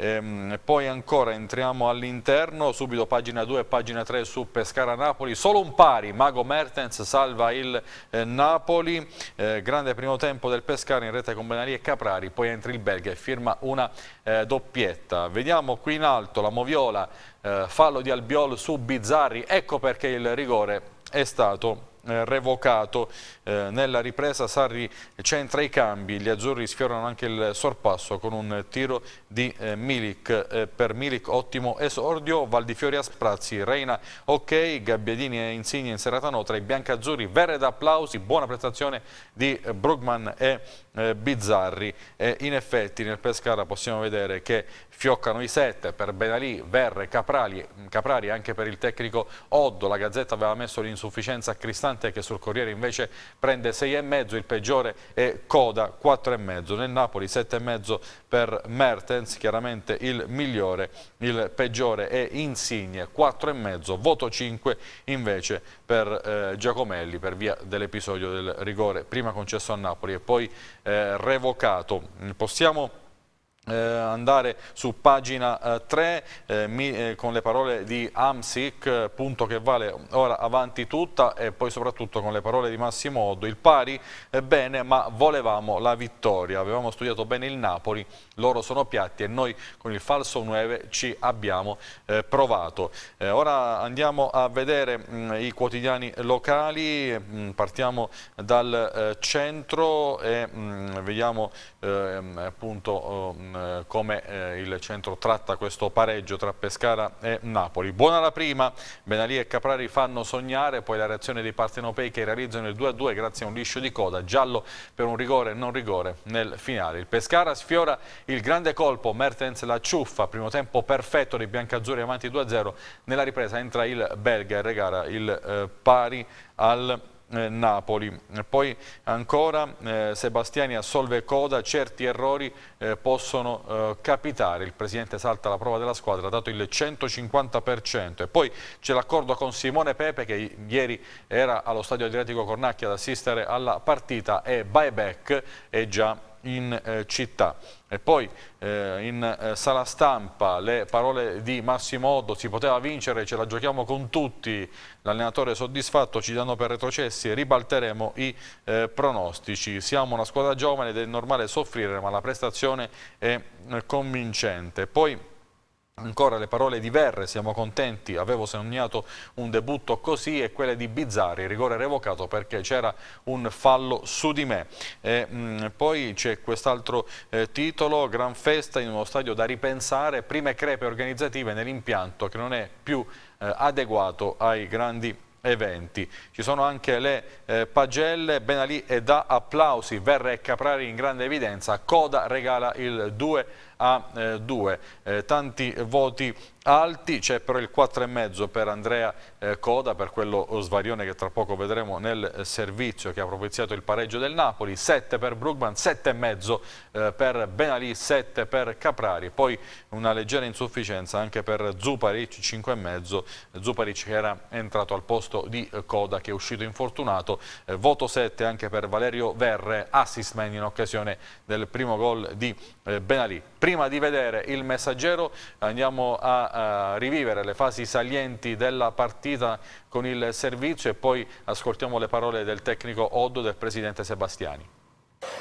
Ehm, poi ancora entriamo all'interno, subito pagina 2 e pagina 3 su Pescara-Napoli, solo un pari, Mago Mertens salva il eh, Napoli, eh, grande primo tempo del Pescara in rete con Benali e Caprari, poi entra il Belga e firma una eh, doppietta. Vediamo qui in alto la Moviola, eh, fallo di Albiol su Bizzarri, ecco perché il rigore è stato eh, revocato. Eh, nella ripresa Sarri centra i cambi, gli azzurri sfiorano anche il sorpasso con un tiro di eh, Milik. Eh, per Milik ottimo esordio, Valdifiori a sprazzi, Reina ok, Gabbiadini e Insigne in serata no, tra i biancazzurri vere d'applausi, buona prestazione di eh, Brugman e eh, Bizzarri. in effetti nel Pescara possiamo vedere che fioccano i sette per Benalì, Verre, Caprali, Caprari anche per il tecnico Oddo, la Gazzetta aveva messo l'insufficienza a Cristante è che sul Corriere invece prende 6,5, il peggiore è Coda 4,5, nel Napoli 7,5 per Mertens, chiaramente il migliore, il peggiore è Insigne 4,5, voto 5 invece per eh, Giacomelli per via dell'episodio del rigore prima concesso a Napoli e poi eh, revocato. Possiamo eh, andare su pagina eh, 3 eh, mi, eh, con le parole di Amsic, punto che vale ora avanti tutta e poi soprattutto con le parole di Massimo Oddo, il pari è bene ma volevamo la vittoria, avevamo studiato bene il Napoli, loro sono piatti e noi con il falso 9 ci abbiamo eh, provato. Eh, ora andiamo a vedere mh, mm, i quotidiani locali, mh, mm, partiamo dal centro e mh, mm, vediamo ehm, appunto oh, con mm, come eh, il centro tratta questo pareggio tra Pescara e Napoli. Buona la prima, Benalì e Caprari fanno sognare, poi la reazione dei partenopei che realizzano il 2-2 grazie a un liscio di coda, giallo per un rigore e non rigore nel finale. Il Pescara sfiora il grande colpo, Mertens la ciuffa, primo tempo perfetto dei biancazzurri avanti 2-0, nella ripresa entra il belga e regala il eh, pari al eh, Napoli. Poi ancora eh, Sebastiani assolve coda, certi errori eh, possono capitare, il Presidente salta la prova della squadra, ha dato il 150% e poi c'è l'accordo con Simone Pepe che ieri era allo stadio Adriatico Cornacchia ad assistere alla partita e bye buyback è già in eh, città. E poi eh, in eh, sala stampa le parole di Massimo Oddo, si poteva vincere, ce la giochiamo con tutti, l'allenatore è soddisfatto, ci danno per retrocessi, e ribalteremo i eh, pronostici. Siamo una squadra giovane ed è normale soffrire, ma la prestazione è eh, convincente. Poi Ancora le parole di Verre, siamo contenti, avevo segnato un debutto così e quelle di Bizzarri, rigore revocato perché c'era un fallo su di me. E, mh, mm, poi c'è quest'altro eh, titolo, Gran Festa in uno stadio da ripensare, prime crepe organizzative nell'impianto che non è più eh, adeguato ai grandi eventi. Ci sono anche le eh, pagelle, Benalì e da applausi, Verre e Caprari in grande evidenza, Coda regala il 2 a 2. Eh, eh, tanti voti alti, c'è però il 4,5 per Andrea eh, Coda, per quello Svarione che tra poco vedremo nel servizio che ha propiziato il pareggio del Napoli, 7 per Brugman, 7,5 per Benalì, 7 per Caprari, poi una leggera insufficienza anche per Zuparic, 5,5, Zuparic che era entrato al posto di Coda che è uscito infortunato, voto 7 anche per Valerio Verre, assist man in occasione del primo gol di Benalì. Prima di vedere il messaggero andiamo a, a eh, rivivere le fasi salienti della partita con il servizio e poi ascoltiamo le parole del tecnico Oddo e del presidente Sebastiani.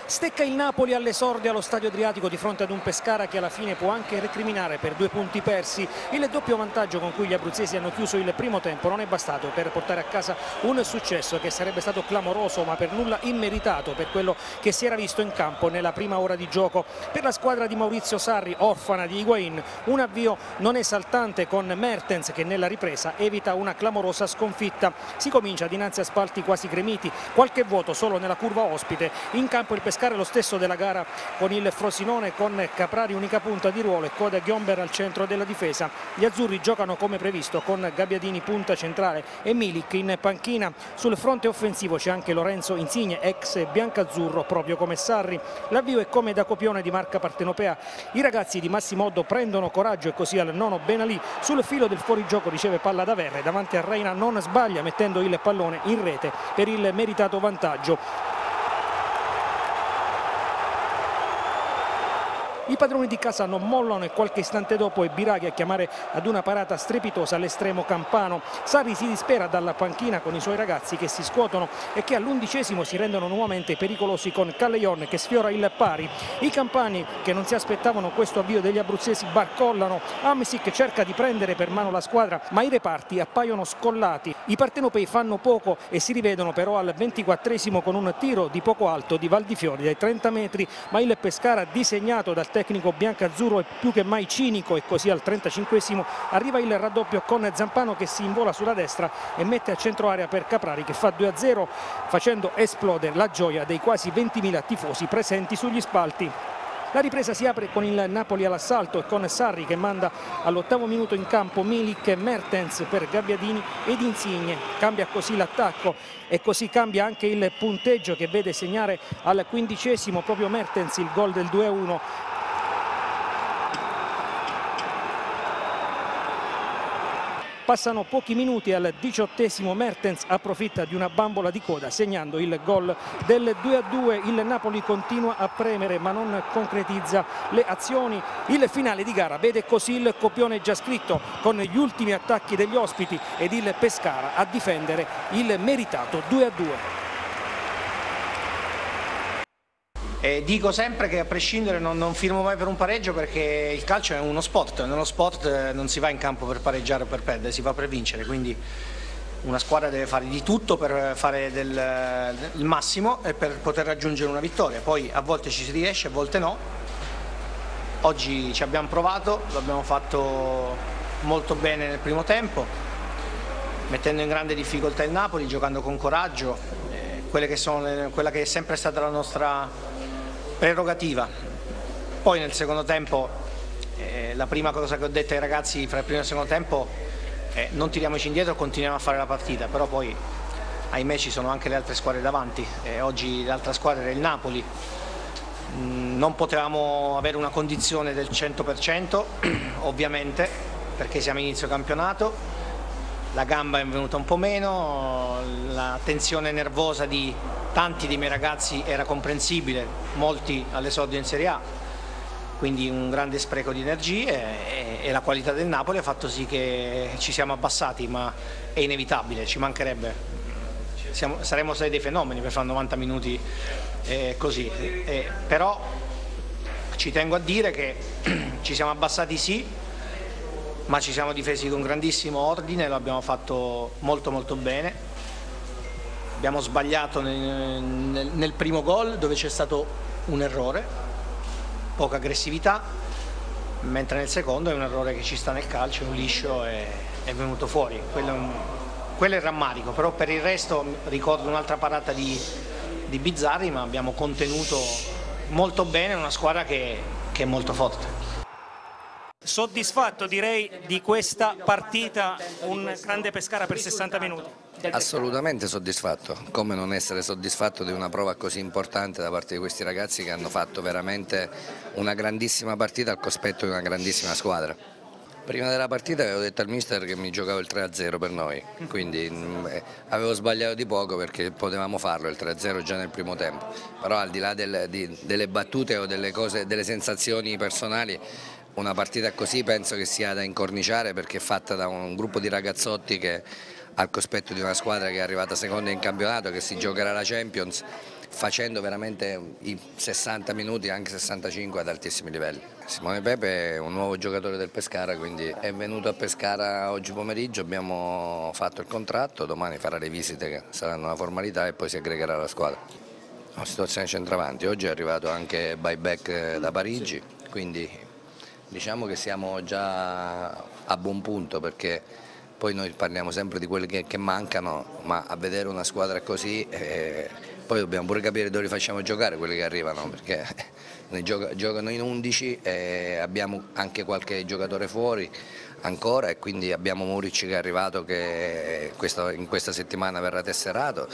Stecca il Napoli all'esordio allo stadio Adriatico di fronte ad un Pescara che alla fine può anche recriminare per due punti persi. Il doppio vantaggio con cui gli abruzzesi hanno chiuso il primo tempo non è bastato per portare a casa un successo che sarebbe stato clamoroso ma per nulla immeritato per quello che si era visto in campo nella prima ora di gioco. Per la squadra di Maurizio Sarri, orfana di Higuain, un avvio non esaltante con Mertens che nella ripresa evita una clamorosa sconfitta. Si comincia dinanzi a spalti quasi gremiti, qualche vuoto solo nella curva ospite in campo campo il pescare lo stesso della gara con il Frosinone, con Caprari unica punta di ruolo e Coda Ghiomber al centro della difesa. Gli azzurri giocano come previsto con Gabbiadini punta centrale e Milik in panchina. Sul fronte offensivo c'è anche Lorenzo Insigne, ex biancazzurro proprio come Sarri. L'avvio è come da copione di marca partenopea. I ragazzi di Massimo Oddo prendono coraggio e così al nono Benalì sul filo del fuorigioco riceve palla da Verre. Davanti a Reina non sbaglia mettendo il pallone in rete per il meritato vantaggio. I padroni di casa non mollano e qualche istante dopo è Biraghi a chiamare ad una parata strepitosa all'estremo campano. Savi si dispera dalla panchina con i suoi ragazzi che si scuotono e che all'undicesimo si rendono nuovamente pericolosi con Callejon che sfiora il pari. I campani che non si aspettavano questo avvio degli abruzzesi barcollano. Amsic cerca di prendere per mano la squadra ma i reparti appaiono scollati. I partenopei fanno poco e si rivedono però al 24 con un tiro di poco alto di Valdifiori dai 30 metri ma il Pescara disegnato dal tempo tecnico biancazzurro è più che mai cinico e così al 35esimo arriva il raddoppio con Zampano che si invola sulla destra e mette a centro area per Caprari che fa 2-0 facendo esplodere la gioia dei quasi 20.000 tifosi presenti sugli spalti. La ripresa si apre con il Napoli all'assalto e con Sarri che manda all'ottavo minuto in campo Milik e Mertens per Gabbiadini ed Insigne. Cambia così l'attacco e così cambia anche il punteggio che vede segnare al quindicesimo proprio Mertens il gol del 2-1 Passano pochi minuti al diciottesimo Mertens approfitta di una bambola di coda segnando il gol del 2-2. Il Napoli continua a premere ma non concretizza le azioni. Il finale di gara vede così il copione già scritto con gli ultimi attacchi degli ospiti ed il Pescara a difendere il meritato 2-2. Eh, dico sempre che a prescindere non, non, firmo mai per un pareggio perché il calcio è uno sport, nello sport eh, non si va in campo per pareggiare o per perdere, si va per vincere, quindi una squadra deve fare di tutto per fare del, del massimo e per poter raggiungere una vittoria, poi a volte ci si riesce, a volte no, oggi ci abbiamo provato, l'abbiamo fatto molto bene nel primo tempo, mettendo in grande difficoltà il Napoli, giocando con coraggio, eh, che sono, quella che è sempre stata la nostra prerogativa. Poi nel secondo tempo, eh, la prima cosa che ho detto ai ragazzi fra il primo e il secondo tempo è eh, non tiriamoci indietro, continuiamo a fare la partita, però poi ahimè ci sono anche le altre squadre davanti, eh, oggi l'altra squadra era il Napoli, mm, non potevamo avere una condizione del 100% ovviamente perché siamo inizio campionato, la gamba è venuta un po' meno, la tensione nervosa di tanti dei miei ragazzi era comprensibile, molti all'esordio in Serie A, quindi un grande spreco di energie e, la qualità del Napoli ha fatto sì che ci siamo abbassati, ma è inevitabile, ci mancherebbe. Siamo, saremmo stati dei fenomeni per fare 90 minuti eh, così, eh, però ci tengo a dire che ci siamo abbassati sì, ma ci siamo difesi con grandissimo ordine, lo abbiamo fatto molto molto bene. Abbiamo sbagliato nel, nel, nel primo gol dove c'è stato un errore, poca aggressività, mentre nel secondo è un errore che ci sta nel calcio, un liscio e è venuto fuori. Quello è, un, quello è il rammarico, però per il resto ricordo un'altra parata di, di Bizzarri, ma abbiamo contenuto molto bene una squadra che, che è molto forte. Soddisfatto direi di questa partita, un grande Pescara per 60 minuti. Assolutamente soddisfatto, come non essere soddisfatto di una prova così importante da parte di questi ragazzi che hanno fatto veramente una grandissima partita al cospetto di una grandissima squadra. Prima della partita avevo detto al mister che mi giocavo il 3-0 per noi, quindi mh, mm, eh, avevo sbagliato di poco perché potevamo farlo il 3-0 già nel primo tempo, però al di là del, di, delle battute o delle, cose, delle sensazioni personali una partita così penso che sia da incorniciare perché è fatta da un gruppo di ragazzotti che al cospetto di una squadra che è arrivata seconda in campionato, che si giocherà la Champions, facendo veramente i 60 minuti, anche 65 ad altissimi livelli. Simone Pepe è un nuovo giocatore del Pescara, quindi è venuto a Pescara oggi pomeriggio, abbiamo fatto il contratto, domani farà le visite che saranno una formalità e poi si aggregherà la squadra. Una situazione centravanti, oggi è arrivato anche buyback da Parigi, quindi Diciamo che siamo già a buon punto perché poi noi parliamo sempre di quelli che, che mancano, ma a vedere una squadra così eh, poi dobbiamo pure capire dove li facciamo giocare quelli che arrivano, perché eh, gioca, giocano in 11 e abbiamo anche qualche giocatore fuori ancora e quindi abbiamo Muric che è arrivato che questa, in questa settimana verrà tesserato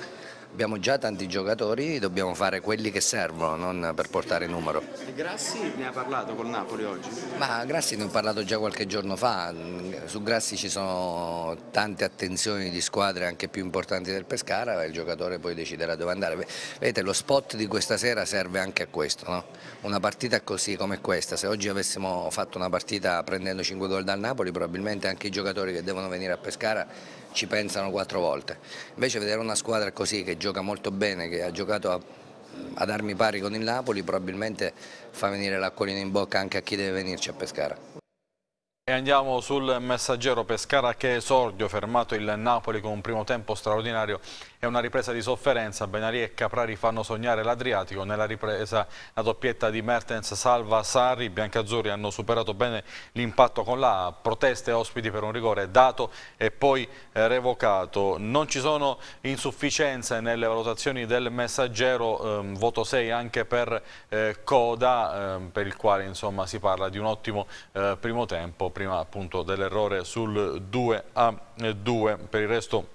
abbiamo già tanti giocatori, dobbiamo fare quelli che servono, non per portare numero. E Grassi ne ha parlato col Napoli oggi? Ma Grassi ne ho parlato già qualche giorno fa, su Grassi ci sono tante attenzioni di squadre anche più importanti del Pescara e il giocatore poi deciderà dove andare. Vedete lo spot di questa sera serve anche a questo, no? una partita così come questa, se oggi avessimo fatto una partita prendendo 5 gol dal Napoli probabilmente anche i giocatori che devono venire a Pescara ci pensano quattro volte. Invece vedere una squadra così che gioca molto bene, che ha giocato a, ad armi pari con il Napoli, probabilmente fa venire l'acquolina in bocca anche a chi deve venirci a Pescara. E andiamo sul messaggero Pescara che esordio, fermato il Napoli con un primo tempo straordinario è una ripresa di sofferenza. Benari e Caprari fanno sognare l'Adriatico. Nella ripresa la doppietta di Mertens salva Sarri. I biancazzurri hanno superato bene l'impatto con la proteste ospiti per un rigore dato e poi eh, revocato. Non ci sono insufficienze nelle valutazioni del messaggero, ehm, voto 6 anche per eh, Coda, ehm, per il quale insomma, si parla di un ottimo eh, primo tempo, prima appunto dell'errore sul 2 a 2. Per il resto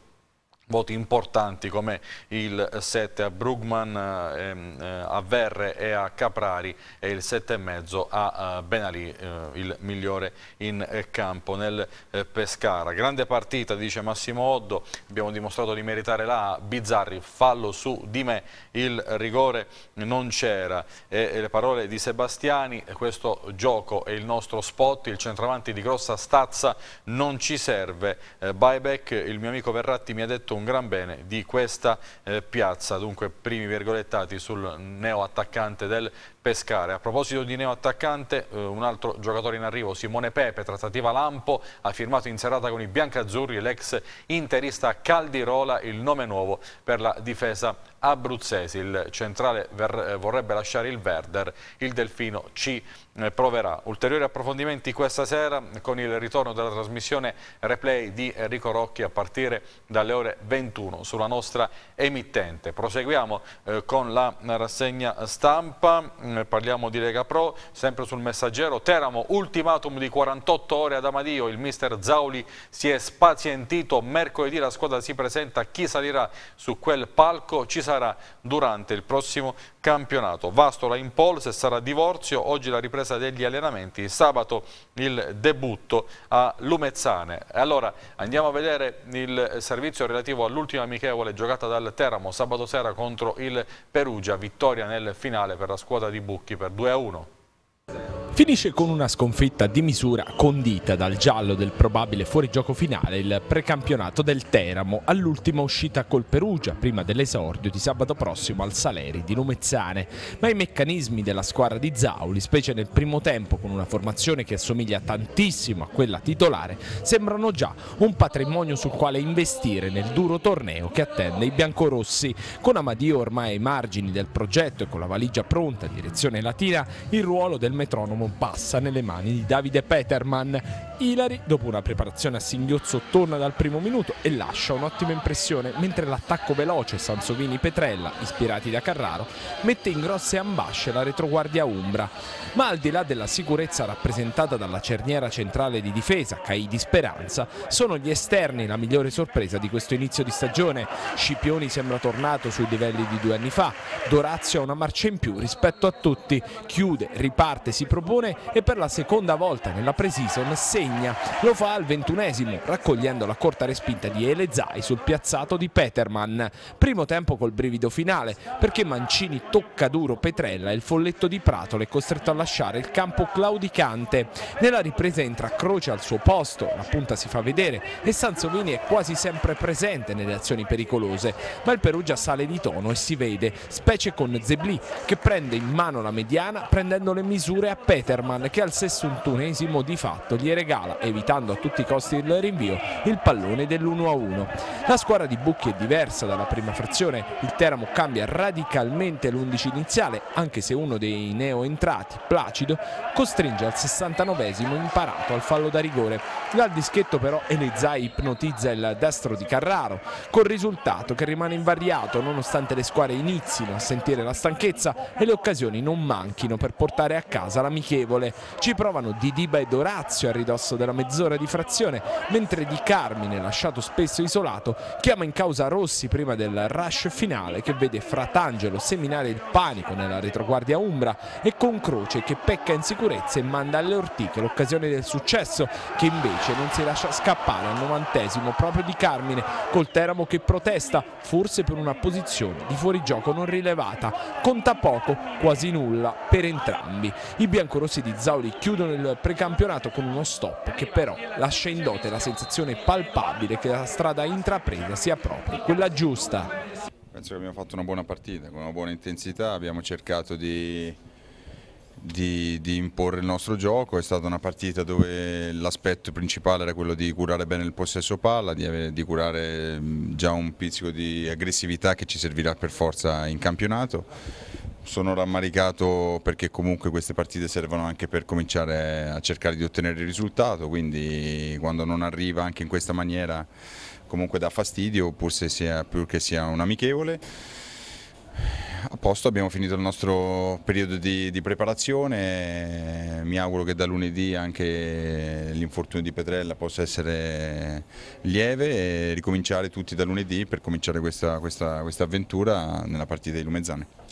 voti importanti come il 7 a Brugman, eh, ehm, eh, a Verre e a Caprari e il 7,5 a eh, Benali, il migliore in campo nel Pescara. Grande partita, dice Massimo Oddo, abbiamo dimostrato di meritare la Bizzarri, fallo su di me, il rigore non c'era. E le parole di Sebastiani, questo gioco è il nostro spot, il centravanti di grossa stazza non ci serve. Buyback, il mio amico Verratti mi ha detto un un gran bene di questa eh, piazza. Dunque primi virgolettati sul neo attaccante del pescare. A proposito di neoattaccante, eh, un altro giocatore in arrivo, Simone Pepe, trattativa Lampo, ha firmato in serata con i biancazzurri l'ex interista Caldirola, il nome nuovo per la difesa abruzzese. Il centrale eh, vorrebbe lasciare il Verder, il Delfino ci eh, proverà. Ulteriori approfondimenti questa sera con il ritorno della trasmissione replay di Enrico Rocchi a partire dalle ore 21 sulla nostra emittente. Proseguiamo con la rassegna stampa Mm, parliamo di Lega Pro, sempre sul messaggero, Teramo, ultimatum di 48 ore ad Amadio, il mister Zauli si è spazientito, mercoledì la squadra si presenta, chi salirà su quel palco ci sarà durante il prossimo campionato. Vastola in polse, sarà divorzio, oggi la ripresa degli allenamenti, sabato il debutto a Lumezzane. Allora andiamo a vedere il servizio relativo all'ultima amichevole giocata dal Teramo sabato sera contro il Perugia, vittoria nel finale per la squadra di buchi per 2 a 1. Finisce con una sconfitta di misura condita dal giallo del probabile fuorigioco finale il precampionato del Teramo all'ultima uscita col Perugia prima dell'esordio di sabato prossimo al Saleri di Lumezzane. Ma i meccanismi della squadra di Zauli, specie nel primo tempo con una formazione che assomiglia tantissimo a quella titolare, sembrano già un patrimonio sul quale investire nel duro torneo che attende i biancorossi. Con Amadio ormai ai margini del progetto e con la valigia pronta in direzione latina, il ruolo del metronomo passa nelle mani di Davide Peterman Ilari, dopo una preparazione a singhiozzo, torna dal primo minuto e lascia un'ottima impressione, mentre l'attacco veloce Sansovini-Petrella, ispirati da Carraro, mette in grosse ambasce la retroguardia Umbra. Ma al di là della sicurezza rappresentata dalla cerniera centrale di difesa, Caidi Speranza, sono gli esterni la migliore sorpresa di questo inizio di stagione. Scipioni sembra tornato sui livelli di due anni fa, Dorazio ha una marcia in più rispetto a tutti, chiude, riparte, si propone e per la seconda volta nella pre-season segna Vigna. Lo fa al ventunesimo, raccogliendo la corta respinta di Elezai sul piazzato di Peterman. Primo tempo col brivido finale, perché Mancini tocca duro Petrella e il folletto di Pratole è costretto a lasciare il campo claudicante. Nella ripresa entra Croce al suo posto, la punta si fa vedere e Sansovini è quasi sempre presente nelle azioni pericolose, ma il Perugia sale di tono e si vede, specie con Zebli che prende in mano la mediana prendendo le misure a Peterman che al sessantunesimo di fatto gli regala Dybala, evitando a tutti i costi il rinvio, il pallone dell'1-1. La squadra di Bucchi è diversa dalla prima frazione, il Teramo cambia radicalmente l'11 iniziale, anche se uno dei neo entrati Placido, costringe al 69esimo imparato al fallo da rigore. Dal dischetto però Elezai ipnotizza il destro di Carraro, col risultato che rimane invariato nonostante le squadre inizino a sentire la stanchezza e le occasioni non manchino per portare a casa l'amichevole. Ci provano Didiba e Dorazio a ridosso corso della mezz'ora di frazione, mentre Di Carmine, lasciato spesso isolato, chiama in causa Rossi prima del rush finale che vede Fratangelo seminare il panico nella retroguardia Umbra e con Croce che pecca in sicurezza e manda alle ortiche l'occasione del successo che invece non si lascia scappare al novantesimo proprio Di Carmine col Teramo che protesta forse per una posizione di fuorigioco non rilevata. Conta poco, quasi nulla per entrambi. I biancorossi di Zauri chiudono il precampionato con uno stop top che però lascia in dote la sensazione palpabile che la strada intrapresa sia proprio quella giusta. Penso che abbiamo fatto una buona partita, con una buona intensità, abbiamo cercato di, di, di imporre il nostro gioco, è stata una partita dove l'aspetto principale era quello di curare bene il possesso palla, di, di curare già un pizzico di aggressività che ci servirà per forza in campionato sono rammaricato perché comunque queste partite servono anche per cominciare a cercare di ottenere il risultato, quindi quando non arriva anche in questa maniera comunque dà fastidio, pur, sia, pur che sia un amichevole. A posto, abbiamo finito il nostro periodo di, di preparazione, mi auguro che da lunedì anche l'infortunio di Petrella possa essere lieve e ricominciare tutti da lunedì per cominciare questa, questa, questa avventura nella partita di Lumezzane.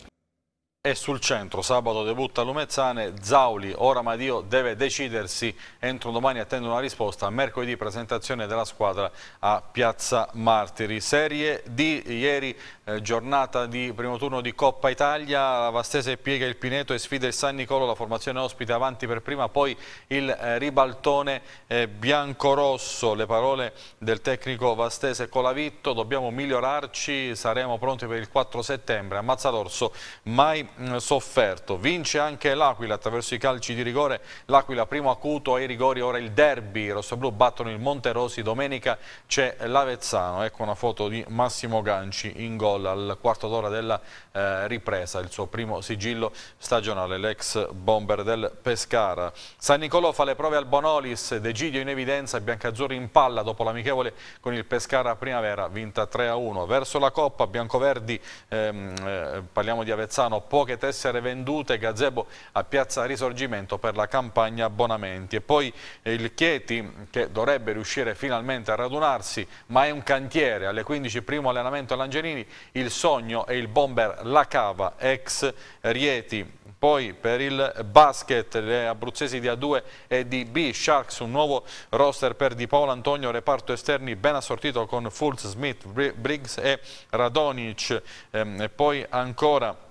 E sul centro, sabato debutta Lumezzane, Zauli, ora Madio deve decidersi, entro domani attendo una risposta, mercoledì presentazione della squadra a Piazza Martiri. Serie di ieri eh, giornata di primo turno di Coppa Italia, Vastese piega il Pineto e sfida il San Nicolo, la formazione ospite avanti per prima, poi il eh, ribaltone eh, bianco-rosso, le parole del tecnico Vastese Colavitto, dobbiamo migliorarci, saremo pronti per il 4 settembre, ammazza d'orso, mai mm, sofferto, vince anche l'Aquila attraverso i calci di rigore, l'Aquila primo acuto ai rigori, ora il derby, i rossoblù battono il Monterosi, domenica c'è l'Avezzano, ecco una foto di Massimo Ganci in gol gol al quarto d'ora della eh, ripresa, il suo primo sigillo stagionale, l'ex bomber del Pescara. San Nicolò fa le prove al Bonolis, De Degidio in evidenza e Biancazzurri in palla dopo l'amichevole con il Pescara Primavera, vinta 3-1. Verso la Coppa, Biancoverdi, ehm, eh, parliamo di Avezzano, poche tessere vendute, Gazebo a Piazza Risorgimento per la campagna abbonamenti. E poi eh, il Chieti che dovrebbe riuscire finalmente a radunarsi, ma è un cantiere. Alle 15 primo allenamento all'Angelini, il sogno e il bomber La Cava, ex Rieti. Poi per il basket, le abruzzesi di A2 e di B Sharks, un nuovo roster per Di Paolo Antonio, reparto esterni ben assortito con Fultz, Smith, Briggs e Radonic. Ehm, e poi ancora...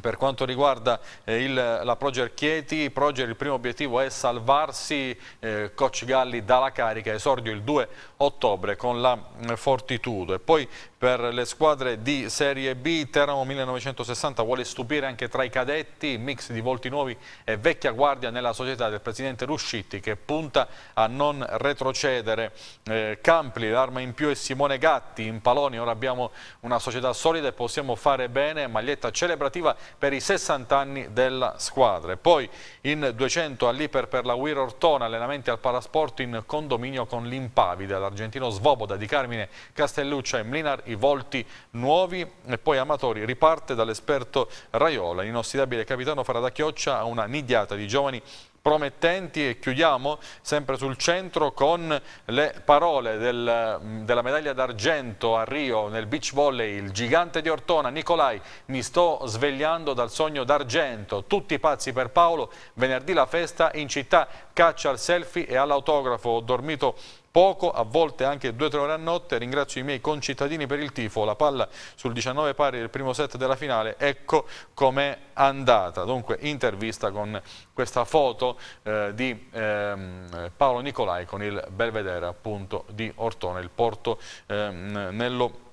Per quanto riguarda eh, il, la Proger Chieti, Proger il primo obiettivo è salvarsi, eh, Coach Galli dalla carica, esordio il 2 ottobre con la eh, mm, Fortitudo. E poi per le squadre di Serie B. Teramo 1960 vuole stupire anche tra i cadetti, mix di volti nuovi e vecchia guardia nella società del presidente Ruscitti che punta a non retrocedere. Eh, Campli, l'arma in più è Simone Gatti, in Paloni ora abbiamo una società solida e possiamo fare bene, maglietta celebrativa per i 60 anni della squadra. poi in 200 all'Iper per la Guira Ortona, allenamenti al Parasport in condominio con l'Impavide, l'argentino Svoboda di Carmine Castelluccia e Mlinar i volti nuovi e poi Amatori riparte dall'esperto Raiola, l'inossidabile capitano farà da chioccia a una nidiata di giovani promettenti e chiudiamo sempre sul centro con le parole del, della medaglia d'argento a Rio nel beach volley il gigante di Ortona Nicolai mi sto svegliando dal sogno d'argento tutti pazzi per Paolo venerdì la festa in città caccia al selfie e all'autografo ho dormito poco, a volte anche 2-3 ore a notte. Ringrazio i miei concittadini per il tifo, la palla sul 19 pari del primo set della finale, ecco com'è andata. Dunque intervista con questa foto eh, di ehm, Paolo Nicolai con il Belvedere appunto di Ortone, il porto ehm, nello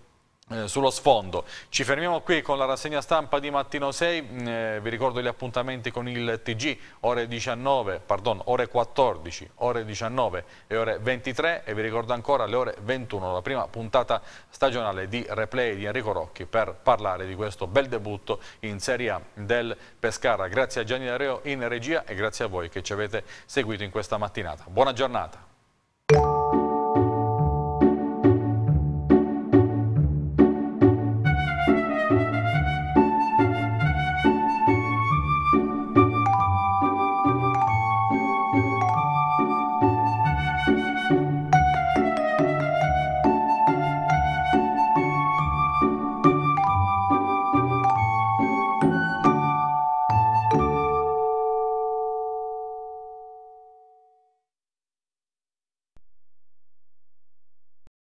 eh, sullo sfondo. Ci fermiamo qui con la rassegna stampa di Mattino 6, mm, eh, vi ricordo gli appuntamenti con il TG, ore 19, pardon, ore 14, ore 19 e ore 23 e vi ricordo ancora le ore 21 la prima puntata stagionale di replay di Enrico Rocchi per parlare di questo bel debutto in Serie A del Pescara. Grazie a Gianni D'Areo in regia e grazie a voi che ci avete seguito in questa mattinata. Buona giornata.